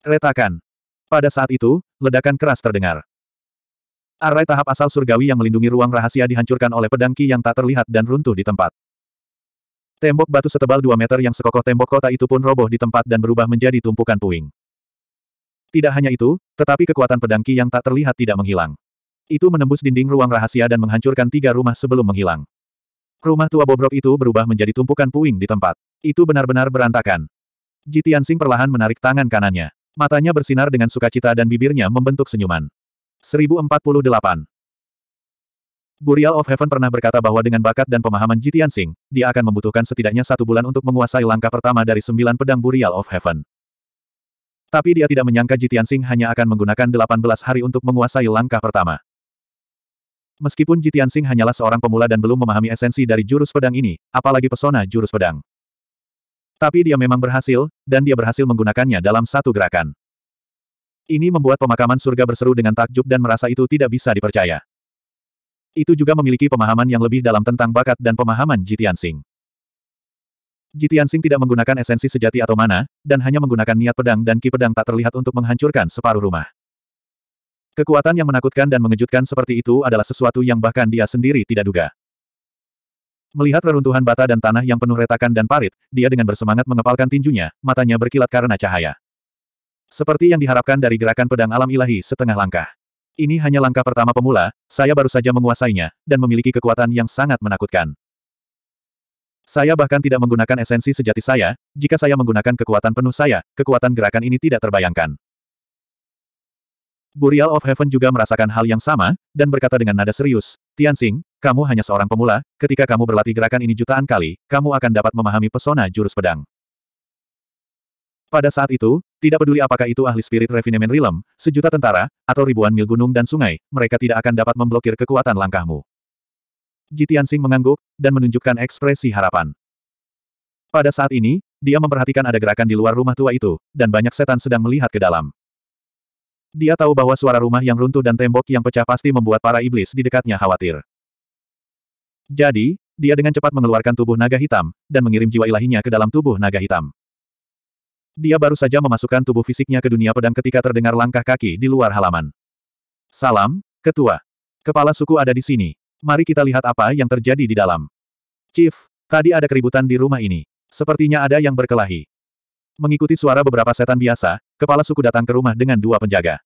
Retakan. Pada saat itu, ledakan keras terdengar. Arai tahap asal surgawi yang melindungi ruang rahasia dihancurkan oleh pedang Ki yang tak terlihat dan runtuh di tempat. Tembok batu setebal 2 meter yang sekokoh tembok kota itu pun roboh di tempat dan berubah menjadi tumpukan puing. Tidak hanya itu, tetapi kekuatan pedang Ki yang tak terlihat tidak menghilang. Itu menembus dinding ruang rahasia dan menghancurkan tiga rumah sebelum menghilang. Rumah tua bobrok itu berubah menjadi tumpukan puing di tempat. Itu benar-benar berantakan. Jitian Sing perlahan menarik tangan kanannya. Matanya bersinar dengan sukacita dan bibirnya membentuk senyuman. 1048 Burial of Heaven pernah berkata bahwa dengan bakat dan pemahaman Jitian Sing, dia akan membutuhkan setidaknya satu bulan untuk menguasai langkah pertama dari sembilan pedang Burial of Heaven. Tapi dia tidak menyangka Jitian Sing hanya akan menggunakan 18 hari untuk menguasai langkah pertama. Meskipun Jitian Sing hanyalah seorang pemula dan belum memahami esensi dari jurus pedang ini, apalagi pesona jurus pedang. Tapi dia memang berhasil, dan dia berhasil menggunakannya dalam satu gerakan. Ini membuat pemakaman surga berseru dengan takjub dan merasa itu tidak bisa dipercaya. Itu juga memiliki pemahaman yang lebih dalam tentang bakat dan pemahaman Jitian Sing. Jitian Sing tidak menggunakan esensi sejati atau mana, dan hanya menggunakan niat pedang dan ki pedang tak terlihat untuk menghancurkan separuh rumah. Kekuatan yang menakutkan dan mengejutkan seperti itu adalah sesuatu yang bahkan dia sendiri tidak duga. Melihat reruntuhan bata dan tanah yang penuh retakan dan parit, dia dengan bersemangat mengepalkan tinjunya, matanya berkilat karena cahaya. Seperti yang diharapkan dari gerakan pedang alam ilahi setengah langkah. Ini hanya langkah pertama pemula, saya baru saja menguasainya, dan memiliki kekuatan yang sangat menakutkan. Saya bahkan tidak menggunakan esensi sejati saya, jika saya menggunakan kekuatan penuh saya, kekuatan gerakan ini tidak terbayangkan. Burial of Heaven juga merasakan hal yang sama, dan berkata dengan nada serius, Tianxing, kamu hanya seorang pemula, ketika kamu berlatih gerakan ini jutaan kali, kamu akan dapat memahami pesona jurus pedang. Pada saat itu, tidak peduli apakah itu ahli spirit refinement rilem, sejuta tentara, atau ribuan mil gunung dan sungai, mereka tidak akan dapat memblokir kekuatan langkahmu. Jitian Sing mengangguk, dan menunjukkan ekspresi harapan. Pada saat ini, dia memperhatikan ada gerakan di luar rumah tua itu, dan banyak setan sedang melihat ke dalam. Dia tahu bahwa suara rumah yang runtuh dan tembok yang pecah pasti membuat para iblis di dekatnya khawatir. Jadi, dia dengan cepat mengeluarkan tubuh naga hitam, dan mengirim jiwa ilahinya ke dalam tubuh naga hitam. Dia baru saja memasukkan tubuh fisiknya ke dunia pedang ketika terdengar langkah kaki di luar halaman. Salam, Ketua. Kepala suku ada di sini. Mari kita lihat apa yang terjadi di dalam. Chief, tadi ada keributan di rumah ini. Sepertinya ada yang berkelahi. Mengikuti suara beberapa setan biasa, kepala suku datang ke rumah dengan dua penjaga.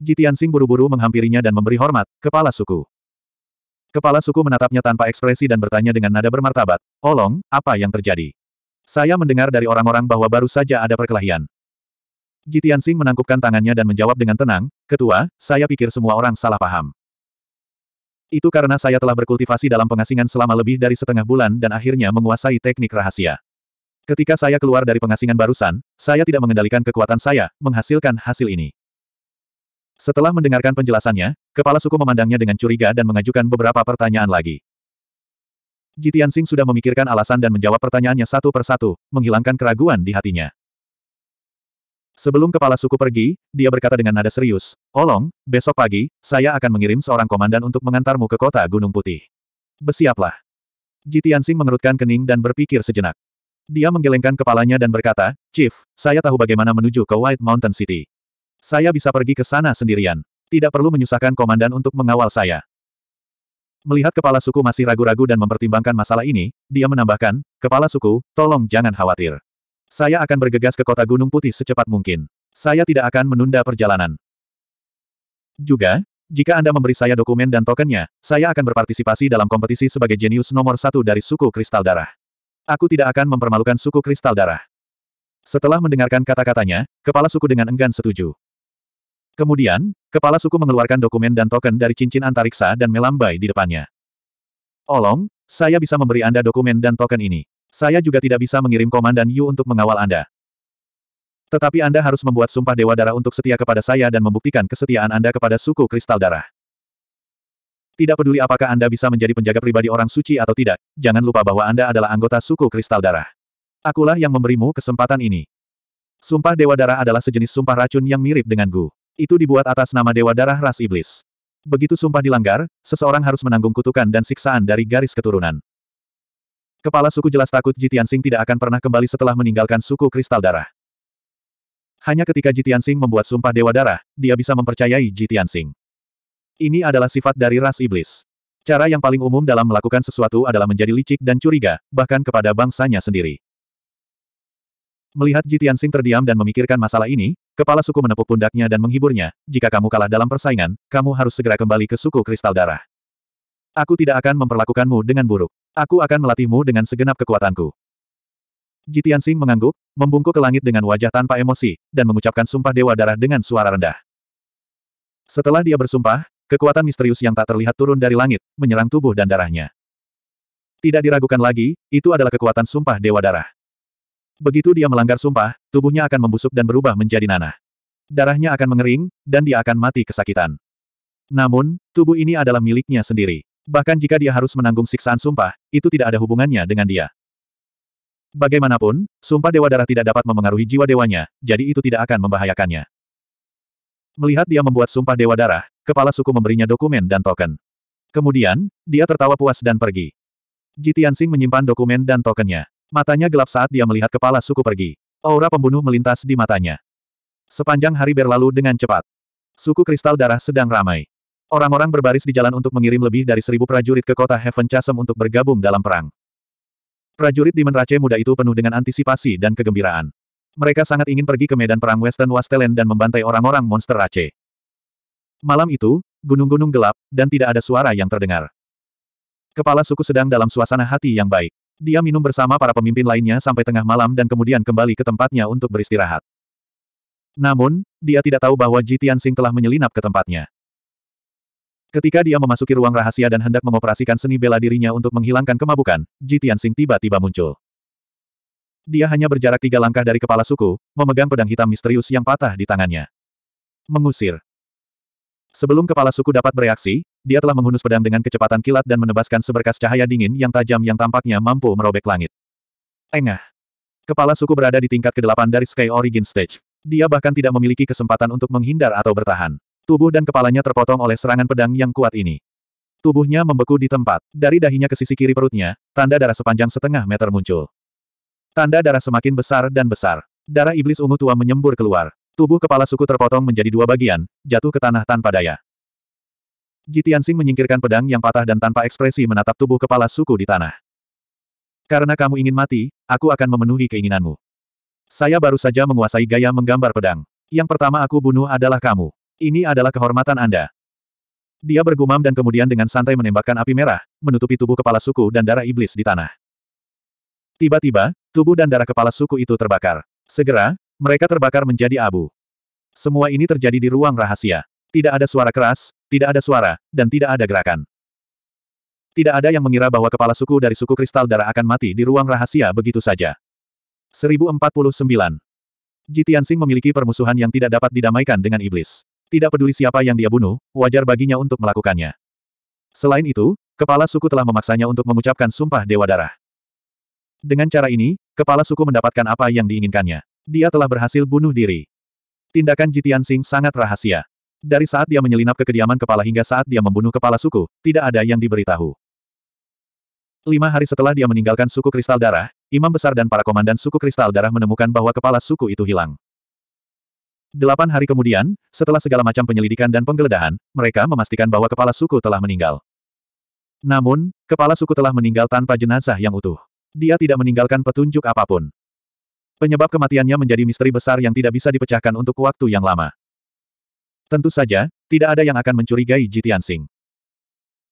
Jitian Sing buru-buru menghampirinya dan memberi hormat, kepala suku. Kepala suku menatapnya tanpa ekspresi dan bertanya dengan nada bermartabat, Olong, apa yang terjadi? Saya mendengar dari orang-orang bahwa baru saja ada perkelahian. Jitian Sing menangkupkan tangannya dan menjawab dengan tenang, Ketua, saya pikir semua orang salah paham. Itu karena saya telah berkultivasi dalam pengasingan selama lebih dari setengah bulan dan akhirnya menguasai teknik rahasia. Ketika saya keluar dari pengasingan barusan, saya tidak mengendalikan kekuatan saya, menghasilkan hasil ini. Setelah mendengarkan penjelasannya, kepala suku memandangnya dengan curiga dan mengajukan beberapa pertanyaan lagi. Jitian Sing sudah memikirkan alasan dan menjawab pertanyaannya satu persatu, menghilangkan keraguan di hatinya. Sebelum kepala suku pergi, dia berkata dengan nada serius, Olong, besok pagi, saya akan mengirim seorang komandan untuk mengantarmu ke kota Gunung Putih. Besiaplah. Jitian Sing mengerutkan kening dan berpikir sejenak. Dia menggelengkan kepalanya dan berkata, Chief, saya tahu bagaimana menuju ke White Mountain City. Saya bisa pergi ke sana sendirian. Tidak perlu menyusahkan komandan untuk mengawal saya. Melihat kepala suku masih ragu-ragu dan mempertimbangkan masalah ini, dia menambahkan, Kepala suku, tolong jangan khawatir. Saya akan bergegas ke kota Gunung Putih secepat mungkin. Saya tidak akan menunda perjalanan. Juga, jika Anda memberi saya dokumen dan tokennya, saya akan berpartisipasi dalam kompetisi sebagai jenius nomor satu dari suku kristal darah. Aku tidak akan mempermalukan suku kristal darah. Setelah mendengarkan kata-katanya, kepala suku dengan enggan setuju. Kemudian, kepala suku mengeluarkan dokumen dan token dari cincin antariksa dan melambai di depannya. Olong, saya bisa memberi Anda dokumen dan token ini. Saya juga tidak bisa mengirim komandan Yu untuk mengawal Anda. Tetapi Anda harus membuat sumpah Dewa Darah untuk setia kepada saya dan membuktikan kesetiaan Anda kepada suku kristal darah. Tidak peduli apakah Anda bisa menjadi penjaga pribadi orang suci atau tidak, jangan lupa bahwa Anda adalah anggota suku kristal darah. Akulah yang memberimu kesempatan ini. Sumpah Dewa Darah adalah sejenis sumpah racun yang mirip dengan Gu. Itu dibuat atas nama Dewa Darah Ras Iblis. Begitu sumpah dilanggar, seseorang harus menanggung kutukan dan siksaan dari garis keturunan. Kepala suku jelas takut Jitian Sing tidak akan pernah kembali setelah meninggalkan suku kristal darah. Hanya ketika Jitian Sing membuat sumpah dewa darah, dia bisa mempercayai Jitian Sing. Ini adalah sifat dari ras iblis. Cara yang paling umum dalam melakukan sesuatu adalah menjadi licik dan curiga, bahkan kepada bangsanya sendiri. Melihat Ji Tianxing terdiam dan memikirkan masalah ini, kepala suku menepuk pundaknya dan menghiburnya, jika kamu kalah dalam persaingan, kamu harus segera kembali ke suku kristal darah. Aku tidak akan memperlakukanmu dengan buruk. Aku akan melatihmu dengan segenap kekuatanku. Ji Tianxing mengangguk, membungkuk ke langit dengan wajah tanpa emosi, dan mengucapkan sumpah dewa darah dengan suara rendah. Setelah dia bersumpah, kekuatan misterius yang tak terlihat turun dari langit, menyerang tubuh dan darahnya. Tidak diragukan lagi, itu adalah kekuatan sumpah dewa darah. Begitu dia melanggar sumpah, tubuhnya akan membusuk dan berubah menjadi nanah. Darahnya akan mengering, dan dia akan mati kesakitan. Namun, tubuh ini adalah miliknya sendiri. Bahkan jika dia harus menanggung siksaan sumpah, itu tidak ada hubungannya dengan dia. Bagaimanapun, sumpah Dewa Darah tidak dapat memengaruhi jiwa dewanya, jadi itu tidak akan membahayakannya. Melihat dia membuat sumpah Dewa Darah, kepala suku memberinya dokumen dan token. Kemudian, dia tertawa puas dan pergi. Jitian Sing menyimpan dokumen dan tokennya. Matanya gelap saat dia melihat kepala suku pergi. Aura pembunuh melintas di matanya. Sepanjang hari berlalu dengan cepat. Suku kristal darah sedang ramai. Orang-orang berbaris di jalan untuk mengirim lebih dari seribu prajurit ke kota Heaven Chasm untuk bergabung dalam perang. Prajurit di Menrace muda itu penuh dengan antisipasi dan kegembiraan. Mereka sangat ingin pergi ke medan perang Western Wasteland dan membantai orang-orang monster Rache. Malam itu, gunung-gunung gelap, dan tidak ada suara yang terdengar. Kepala suku sedang dalam suasana hati yang baik. Dia minum bersama para pemimpin lainnya sampai tengah malam dan kemudian kembali ke tempatnya untuk beristirahat. Namun, dia tidak tahu bahwa Ji Tianxing telah menyelinap ke tempatnya. Ketika dia memasuki ruang rahasia dan hendak mengoperasikan seni bela dirinya untuk menghilangkan kemabukan, Ji Tianxing tiba-tiba muncul. Dia hanya berjarak tiga langkah dari kepala suku, memegang pedang hitam misterius yang patah di tangannya. Mengusir. Sebelum kepala suku dapat bereaksi, dia telah menghunus pedang dengan kecepatan kilat dan menebaskan seberkas cahaya dingin yang tajam yang tampaknya mampu merobek langit. Engah. Kepala suku berada di tingkat ke-8 dari Sky Origin Stage. Dia bahkan tidak memiliki kesempatan untuk menghindar atau bertahan. Tubuh dan kepalanya terpotong oleh serangan pedang yang kuat ini. Tubuhnya membeku di tempat. Dari dahinya ke sisi kiri perutnya, tanda darah sepanjang setengah meter muncul. Tanda darah semakin besar dan besar. Darah iblis ungu tua menyembur keluar. Tubuh kepala suku terpotong menjadi dua bagian, jatuh ke tanah tanpa daya. Jitiansing menyingkirkan pedang yang patah dan tanpa ekspresi menatap tubuh kepala suku di tanah. Karena kamu ingin mati, aku akan memenuhi keinginanmu. Saya baru saja menguasai gaya menggambar pedang. Yang pertama aku bunuh adalah kamu. Ini adalah kehormatan Anda. Dia bergumam dan kemudian dengan santai menembakkan api merah, menutupi tubuh kepala suku dan darah iblis di tanah. Tiba-tiba, tubuh dan darah kepala suku itu terbakar. Segera, mereka terbakar menjadi abu. Semua ini terjadi di ruang rahasia. Tidak ada suara keras, tidak ada suara, dan tidak ada gerakan. Tidak ada yang mengira bahwa kepala suku dari suku kristal darah akan mati di ruang rahasia begitu saja. 1049. Jitian Sing memiliki permusuhan yang tidak dapat didamaikan dengan iblis. Tidak peduli siapa yang dia bunuh, wajar baginya untuk melakukannya. Selain itu, kepala suku telah memaksanya untuk mengucapkan sumpah dewa darah. Dengan cara ini, kepala suku mendapatkan apa yang diinginkannya. Dia telah berhasil bunuh diri. Tindakan Jitian Sing sangat rahasia. Dari saat dia menyelinap ke kediaman kepala hingga saat dia membunuh kepala suku, tidak ada yang diberitahu. Lima hari setelah dia meninggalkan suku kristal darah, Imam Besar dan para komandan suku kristal darah menemukan bahwa kepala suku itu hilang. Delapan hari kemudian, setelah segala macam penyelidikan dan penggeledahan, mereka memastikan bahwa kepala suku telah meninggal. Namun, kepala suku telah meninggal tanpa jenazah yang utuh. Dia tidak meninggalkan petunjuk apapun. Penyebab kematiannya menjadi misteri besar yang tidak bisa dipecahkan untuk waktu yang lama. Tentu saja, tidak ada yang akan mencurigai Jitiansing.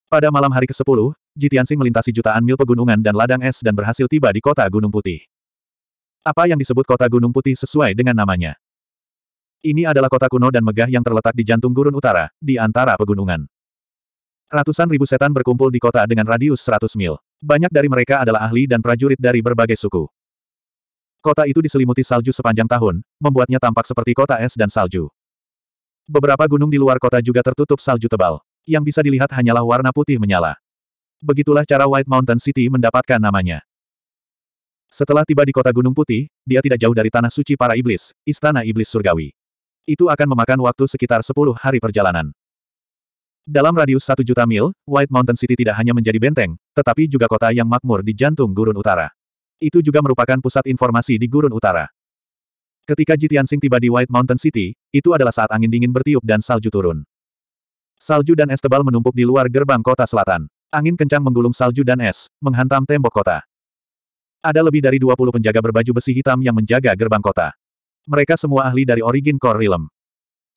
Pada malam hari ke-10, Jitiansing melintasi jutaan mil pegunungan dan ladang es dan berhasil tiba di kota Gunung Putih. Apa yang disebut kota Gunung Putih sesuai dengan namanya. Ini adalah kota kuno dan megah yang terletak di jantung gurun utara, di antara pegunungan. Ratusan ribu setan berkumpul di kota dengan radius 100 mil. Banyak dari mereka adalah ahli dan prajurit dari berbagai suku. Kota itu diselimuti salju sepanjang tahun, membuatnya tampak seperti kota es dan salju. Beberapa gunung di luar kota juga tertutup salju tebal. Yang bisa dilihat hanyalah warna putih menyala. Begitulah cara White Mountain City mendapatkan namanya. Setelah tiba di kota Gunung Putih, dia tidak jauh dari Tanah Suci Para Iblis, Istana Iblis Surgawi. Itu akan memakan waktu sekitar 10 hari perjalanan. Dalam radius 1 juta mil, White Mountain City tidak hanya menjadi benteng, tetapi juga kota yang makmur di jantung gurun utara. Itu juga merupakan pusat informasi di gurun utara. Ketika Jitiansing tiba di White Mountain City, itu adalah saat angin dingin bertiup dan salju turun. Salju dan es tebal menumpuk di luar gerbang kota selatan. Angin kencang menggulung salju dan es, menghantam tembok kota. Ada lebih dari 20 penjaga berbaju besi hitam yang menjaga gerbang kota. Mereka semua ahli dari Origin Core Realm.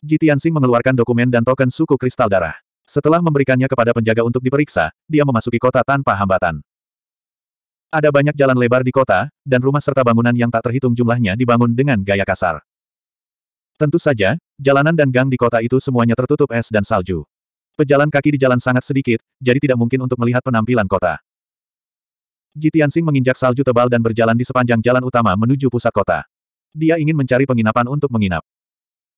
Jitiansing mengeluarkan dokumen dan token suku kristal darah. Setelah memberikannya kepada penjaga untuk diperiksa, dia memasuki kota tanpa hambatan. Ada banyak jalan lebar di kota, dan rumah serta bangunan yang tak terhitung jumlahnya dibangun dengan gaya kasar. Tentu saja, jalanan dan gang di kota itu semuanya tertutup es dan salju. Pejalan kaki di jalan sangat sedikit, jadi tidak mungkin untuk melihat penampilan kota. Jitiansing menginjak salju tebal dan berjalan di sepanjang jalan utama menuju pusat kota. Dia ingin mencari penginapan untuk menginap.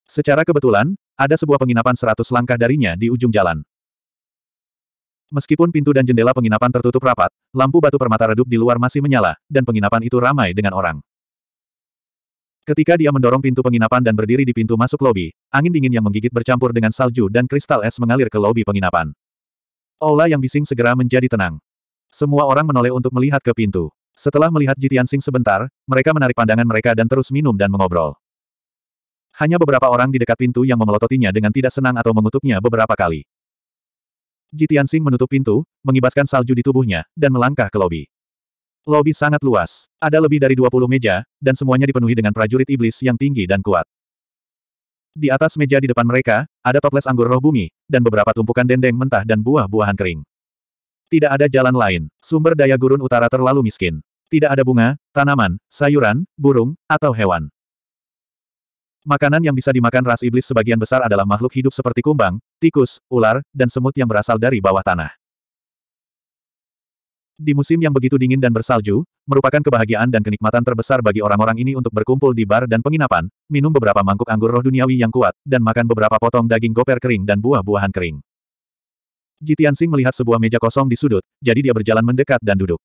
Secara kebetulan, ada sebuah penginapan seratus langkah darinya di ujung jalan. Meskipun pintu dan jendela penginapan tertutup rapat, lampu batu permata redup di luar masih menyala, dan penginapan itu ramai dengan orang. Ketika dia mendorong pintu penginapan dan berdiri di pintu masuk lobi, angin dingin yang menggigit bercampur dengan salju dan kristal es mengalir ke lobi penginapan. Aula yang bising segera menjadi tenang. Semua orang menoleh untuk melihat ke pintu. Setelah melihat Jitian Sing sebentar, mereka menarik pandangan mereka dan terus minum dan mengobrol. Hanya beberapa orang di dekat pintu yang memelototinya dengan tidak senang atau mengutuknya beberapa kali. Ji Tianxing menutup pintu, mengibaskan salju di tubuhnya, dan melangkah ke lobi. Lobi sangat luas. Ada lebih dari 20 meja, dan semuanya dipenuhi dengan prajurit iblis yang tinggi dan kuat. Di atas meja di depan mereka, ada toples anggur roh bumi, dan beberapa tumpukan dendeng mentah dan buah-buahan kering. Tidak ada jalan lain, sumber daya gurun utara terlalu miskin. Tidak ada bunga, tanaman, sayuran, burung, atau hewan. Makanan yang bisa dimakan ras iblis sebagian besar adalah makhluk hidup seperti kumbang, tikus, ular, dan semut yang berasal dari bawah tanah. Di musim yang begitu dingin dan bersalju, merupakan kebahagiaan dan kenikmatan terbesar bagi orang-orang ini untuk berkumpul di bar dan penginapan, minum beberapa mangkuk anggur roh duniawi yang kuat, dan makan beberapa potong daging goper kering dan buah-buahan kering. Jitian Jitiansing melihat sebuah meja kosong di sudut, jadi dia berjalan mendekat dan duduk.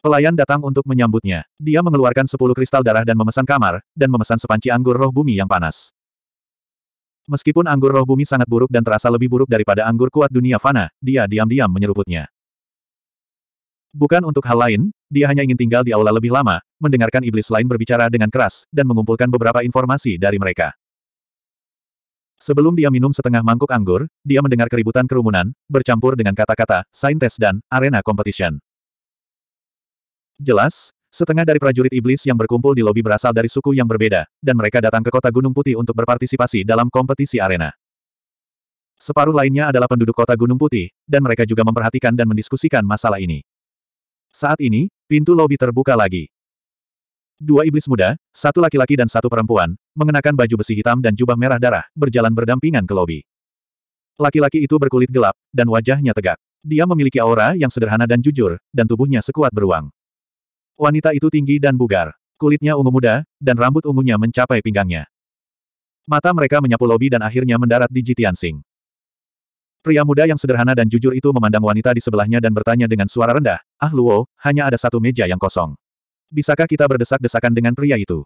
Pelayan datang untuk menyambutnya. Dia mengeluarkan sepuluh kristal darah dan memesan kamar, dan memesan sepanci anggur roh bumi yang panas. Meskipun anggur roh bumi sangat buruk dan terasa lebih buruk daripada anggur kuat dunia fana, dia diam-diam menyeruputnya. Bukan untuk hal lain, dia hanya ingin tinggal di aula lebih lama, mendengarkan iblis lain berbicara dengan keras, dan mengumpulkan beberapa informasi dari mereka. Sebelum dia minum setengah mangkuk anggur, dia mendengar keributan kerumunan, bercampur dengan kata-kata, saintes dan, arena competition. Jelas, setengah dari prajurit iblis yang berkumpul di lobi berasal dari suku yang berbeda, dan mereka datang ke kota Gunung Putih untuk berpartisipasi dalam kompetisi arena. Separuh lainnya adalah penduduk kota Gunung Putih, dan mereka juga memperhatikan dan mendiskusikan masalah ini. Saat ini, pintu lobi terbuka lagi. Dua iblis muda, satu laki-laki dan satu perempuan, mengenakan baju besi hitam dan jubah merah darah, berjalan berdampingan ke lobi. Laki-laki itu berkulit gelap, dan wajahnya tegak. Dia memiliki aura yang sederhana dan jujur, dan tubuhnya sekuat beruang. Wanita itu tinggi dan bugar. Kulitnya ungu muda, dan rambut ungunya mencapai pinggangnya. Mata mereka menyapu lobi dan akhirnya mendarat di Jitian Sing. Pria muda yang sederhana dan jujur itu memandang wanita di sebelahnya dan bertanya dengan suara rendah, Ah Luo, hanya ada satu meja yang kosong. Bisakah kita berdesak-desakan dengan pria itu?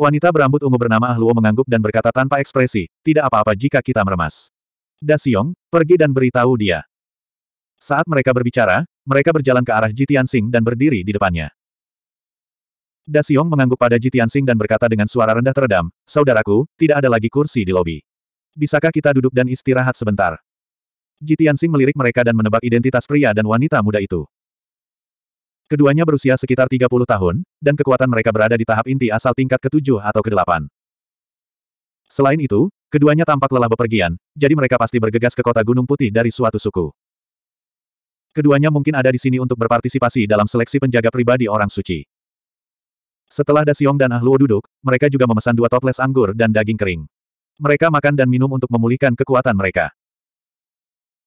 Wanita berambut ungu bernama Ah Luo mengangguk dan berkata tanpa ekspresi, tidak apa-apa jika kita meremas. Da Siong, pergi dan beritahu dia. Saat mereka berbicara, mereka berjalan ke arah Jitian Sing dan berdiri di depannya. Dasyong mengangguk pada Jitian Sing dan berkata dengan suara rendah teredam, Saudaraku, tidak ada lagi kursi di lobi. Bisakah kita duduk dan istirahat sebentar? Jitian Sing melirik mereka dan menebak identitas pria dan wanita muda itu. Keduanya berusia sekitar 30 tahun, dan kekuatan mereka berada di tahap inti asal tingkat ke-7 atau ke-8. Selain itu, keduanya tampak lelah bepergian, jadi mereka pasti bergegas ke kota Gunung Putih dari suatu suku. Keduanya mungkin ada di sini untuk berpartisipasi dalam seleksi penjaga pribadi orang suci. Setelah Dasiong dan Ah Luo duduk, mereka juga memesan dua toples anggur dan daging kering. Mereka makan dan minum untuk memulihkan kekuatan mereka.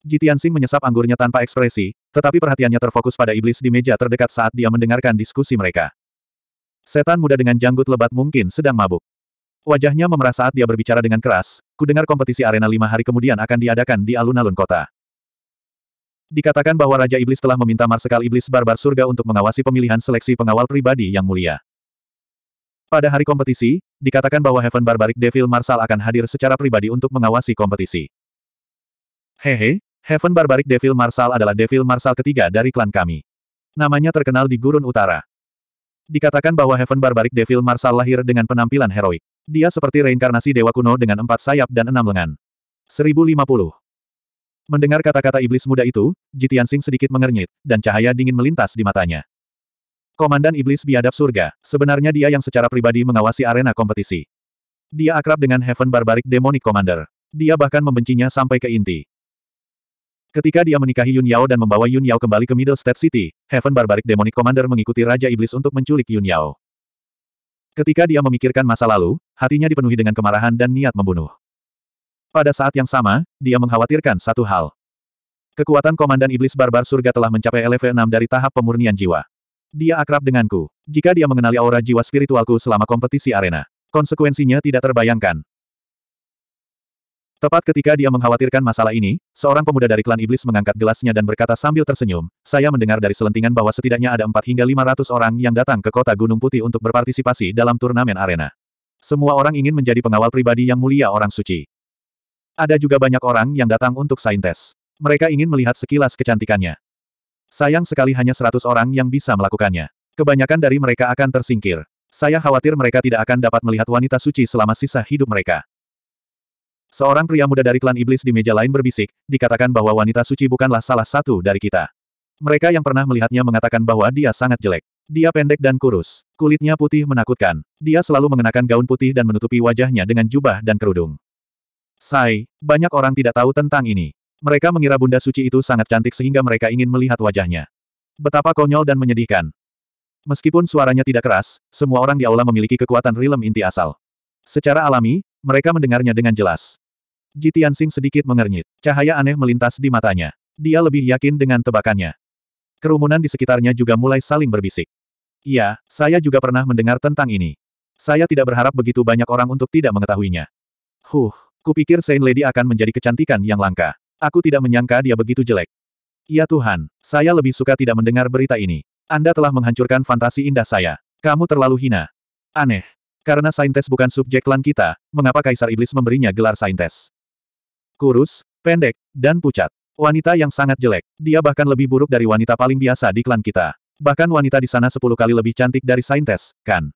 Jitiansing menyesap anggurnya tanpa ekspresi, tetapi perhatiannya terfokus pada iblis di meja terdekat saat dia mendengarkan diskusi mereka. Setan muda dengan janggut lebat mungkin sedang mabuk. Wajahnya memerah saat dia berbicara dengan keras, kudengar kompetisi arena lima hari kemudian akan diadakan di alun-alun kota. Dikatakan bahwa Raja Iblis telah meminta Marsekal Iblis Barbar Surga untuk mengawasi pemilihan seleksi pengawal pribadi yang mulia. Pada hari kompetisi, dikatakan bahwa Heaven Barbaric Devil Marsal akan hadir secara pribadi untuk mengawasi kompetisi. Hehe, Heaven Barbaric Devil Marsal adalah Devil Marsal ketiga dari klan kami. Namanya terkenal di Gurun Utara. Dikatakan bahwa Heaven Barbaric Devil Marsal lahir dengan penampilan heroik. Dia seperti reinkarnasi dewa kuno dengan empat sayap dan enam lengan. 1050 Mendengar kata-kata iblis muda itu, Jitian Sing sedikit mengernyit, dan cahaya dingin melintas di matanya. Komandan Iblis Biadab Surga, sebenarnya dia yang secara pribadi mengawasi arena kompetisi. Dia akrab dengan Heaven Barbaric Demonic Commander. Dia bahkan membencinya sampai ke inti. Ketika dia menikahi Yun Yao dan membawa Yun Yao kembali ke Middle State City, Heaven Barbaric Demonic Commander mengikuti Raja Iblis untuk menculik Yun Yao. Ketika dia memikirkan masa lalu, hatinya dipenuhi dengan kemarahan dan niat membunuh. Pada saat yang sama, dia mengkhawatirkan satu hal. Kekuatan Komandan Iblis Barbar Surga telah mencapai level 6 dari tahap pemurnian jiwa. Dia akrab denganku. Jika dia mengenali aura jiwa spiritualku selama kompetisi arena, konsekuensinya tidak terbayangkan. Tepat ketika dia mengkhawatirkan masalah ini, seorang pemuda dari klan iblis mengangkat gelasnya dan berkata sambil tersenyum, saya mendengar dari selentingan bahwa setidaknya ada 4 hingga 500 orang yang datang ke kota Gunung Putih untuk berpartisipasi dalam turnamen arena. Semua orang ingin menjadi pengawal pribadi yang mulia orang suci. Ada juga banyak orang yang datang untuk saintes. Mereka ingin melihat sekilas kecantikannya. Sayang sekali hanya seratus orang yang bisa melakukannya. Kebanyakan dari mereka akan tersingkir. Saya khawatir mereka tidak akan dapat melihat wanita suci selama sisa hidup mereka. Seorang pria muda dari klan iblis di meja lain berbisik, dikatakan bahwa wanita suci bukanlah salah satu dari kita. Mereka yang pernah melihatnya mengatakan bahwa dia sangat jelek. Dia pendek dan kurus. Kulitnya putih menakutkan. Dia selalu mengenakan gaun putih dan menutupi wajahnya dengan jubah dan kerudung. Sai, banyak orang tidak tahu tentang ini. Mereka mengira Bunda Suci itu sangat cantik sehingga mereka ingin melihat wajahnya. Betapa konyol dan menyedihkan. Meskipun suaranya tidak keras, semua orang di aula memiliki kekuatan rilem inti asal. Secara alami, mereka mendengarnya dengan jelas. Ji Tianxing sedikit mengernyit. Cahaya aneh melintas di matanya. Dia lebih yakin dengan tebakannya. Kerumunan di sekitarnya juga mulai saling berbisik. Iya, saya juga pernah mendengar tentang ini. Saya tidak berharap begitu banyak orang untuk tidak mengetahuinya. Huh. Kupikir Saint Lady akan menjadi kecantikan yang langka. Aku tidak menyangka dia begitu jelek. Ya Tuhan, saya lebih suka tidak mendengar berita ini. Anda telah menghancurkan fantasi indah saya. Kamu terlalu hina. Aneh. Karena Saintes bukan subjek klan kita, mengapa Kaisar Iblis memberinya gelar Saintes? Kurus, pendek, dan pucat. Wanita yang sangat jelek. Dia bahkan lebih buruk dari wanita paling biasa di klan kita. Bahkan wanita di sana sepuluh kali lebih cantik dari Saintes, kan?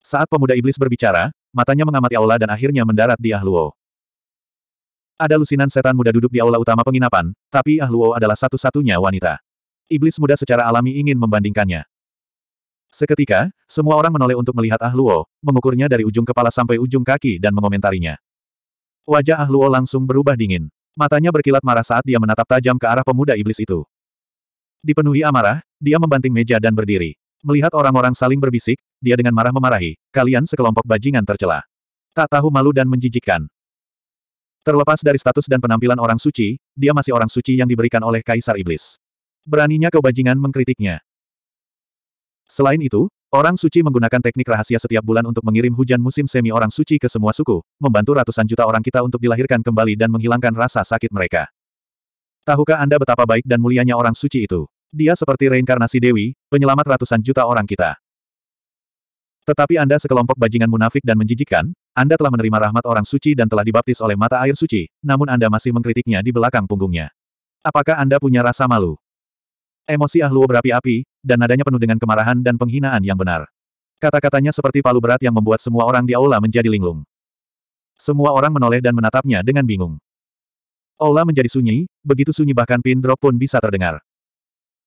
Saat pemuda iblis berbicara, matanya mengamati aula dan akhirnya mendarat di Ahluo. Ada lusinan setan muda duduk di aula utama penginapan, tapi Ahluo adalah satu-satunya wanita. Iblis muda secara alami ingin membandingkannya. Seketika, semua orang menoleh untuk melihat Ahluo, mengukurnya dari ujung kepala sampai ujung kaki dan mengomentarinya. Wajah Ahluo langsung berubah dingin. Matanya berkilat marah saat dia menatap tajam ke arah pemuda iblis itu. Dipenuhi amarah, dia membanting meja dan berdiri. Melihat orang-orang saling berbisik, dia dengan marah memarahi, kalian sekelompok bajingan tercela. Tak tahu malu dan menjijikkan. Terlepas dari status dan penampilan orang suci, dia masih orang suci yang diberikan oleh Kaisar Iblis. Beraninya kau bajingan mengkritiknya. Selain itu, orang suci menggunakan teknik rahasia setiap bulan untuk mengirim hujan musim semi orang suci ke semua suku, membantu ratusan juta orang kita untuk dilahirkan kembali dan menghilangkan rasa sakit mereka. Tahukah Anda betapa baik dan mulianya orang suci itu? Dia seperti reinkarnasi Dewi, penyelamat ratusan juta orang kita. Tetapi Anda sekelompok bajingan munafik dan menjijikan. Anda telah menerima rahmat orang suci dan telah dibaptis oleh mata air suci, namun Anda masih mengkritiknya di belakang punggungnya. Apakah Anda punya rasa malu? Emosi Ahluo berapi-api, dan nadanya penuh dengan kemarahan dan penghinaan yang benar. Kata-katanya seperti palu berat yang membuat semua orang di aula menjadi linglung. Semua orang menoleh dan menatapnya dengan bingung. Aula menjadi sunyi, begitu sunyi bahkan pin drop pun bisa terdengar.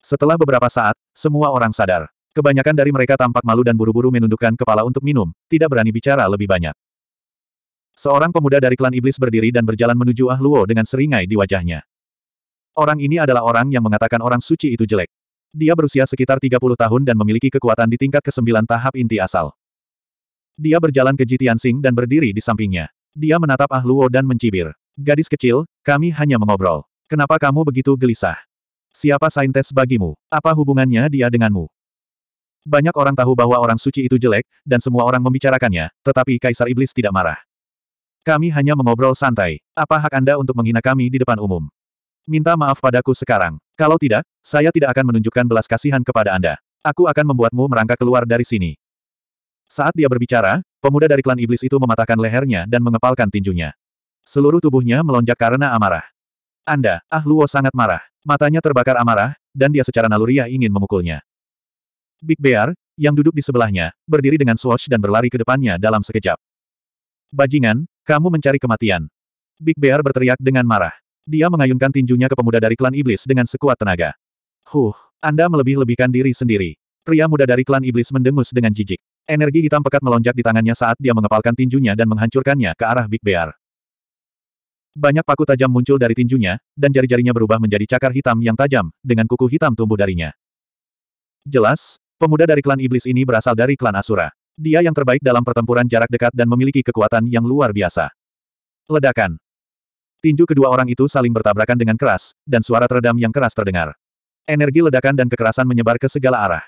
Setelah beberapa saat, semua orang sadar. Kebanyakan dari mereka tampak malu dan buru-buru menundukkan kepala untuk minum, tidak berani bicara lebih banyak. Seorang pemuda dari klan iblis berdiri dan berjalan menuju Ah Luo dengan seringai di wajahnya. Orang ini adalah orang yang mengatakan orang suci itu jelek. Dia berusia sekitar 30 tahun dan memiliki kekuatan di tingkat ke-9 tahap inti asal. Dia berjalan ke Jitian Sing dan berdiri di sampingnya. Dia menatap Ah Luo dan mencibir. Gadis kecil, kami hanya mengobrol. Kenapa kamu begitu gelisah? Siapa Saintes bagimu? Apa hubungannya dia denganmu? Banyak orang tahu bahwa orang suci itu jelek, dan semua orang membicarakannya, tetapi Kaisar Iblis tidak marah. Kami hanya mengobrol santai. Apa hak Anda untuk menghina kami di depan umum? Minta maaf padaku sekarang. Kalau tidak, saya tidak akan menunjukkan belas kasihan kepada Anda. Aku akan membuatmu merangkak keluar dari sini. Saat dia berbicara, pemuda dari klan iblis itu mematahkan lehernya dan mengepalkan tinjunya. Seluruh tubuhnya melonjak karena amarah. Anda, Ah Luo sangat marah. Matanya terbakar amarah, dan dia secara naluriah ingin memukulnya. Big Bear, yang duduk di sebelahnya, berdiri dengan swash dan berlari ke depannya dalam sekejap. Bajingan, kamu mencari kematian. Big Bear berteriak dengan marah. Dia mengayunkan tinjunya ke pemuda dari klan iblis dengan sekuat tenaga. Huh, Anda melebih-lebihkan diri sendiri. Pria muda dari klan iblis mendengus dengan jijik. Energi hitam pekat melonjak di tangannya saat dia mengepalkan tinjunya dan menghancurkannya ke arah Big Bear. Banyak paku tajam muncul dari tinjunya, dan jari-jarinya berubah menjadi cakar hitam yang tajam, dengan kuku hitam tumbuh darinya. Jelas, pemuda dari klan iblis ini berasal dari klan Asura. Dia yang terbaik dalam pertempuran jarak dekat dan memiliki kekuatan yang luar biasa. Ledakan. Tinju kedua orang itu saling bertabrakan dengan keras, dan suara teredam yang keras terdengar. Energi ledakan dan kekerasan menyebar ke segala arah.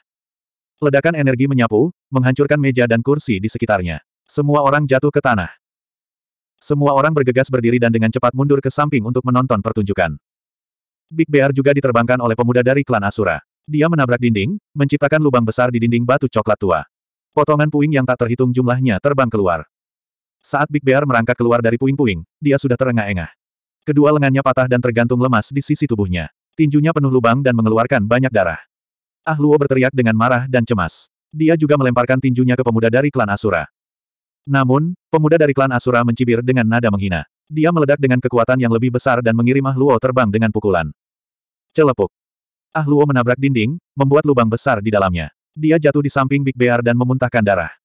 Ledakan energi menyapu, menghancurkan meja dan kursi di sekitarnya. Semua orang jatuh ke tanah. Semua orang bergegas berdiri dan dengan cepat mundur ke samping untuk menonton pertunjukan. Big Bear juga diterbangkan oleh pemuda dari klan Asura. Dia menabrak dinding, menciptakan lubang besar di dinding batu coklat tua. Potongan puing yang tak terhitung jumlahnya terbang keluar. Saat Big Bear merangkak keluar dari puing-puing, dia sudah terengah-engah. Kedua lengannya patah dan tergantung lemas di sisi tubuhnya. Tinjunya penuh lubang dan mengeluarkan banyak darah. Ah Luo berteriak dengan marah dan cemas. Dia juga melemparkan tinjunya ke pemuda dari klan Asura. Namun, pemuda dari klan Asura mencibir dengan nada menghina. Dia meledak dengan kekuatan yang lebih besar dan mengirim ah Luo terbang dengan pukulan. Celepuk. Ah Luo menabrak dinding, membuat lubang besar di dalamnya. Dia jatuh di samping Big Bear dan memuntahkan darah.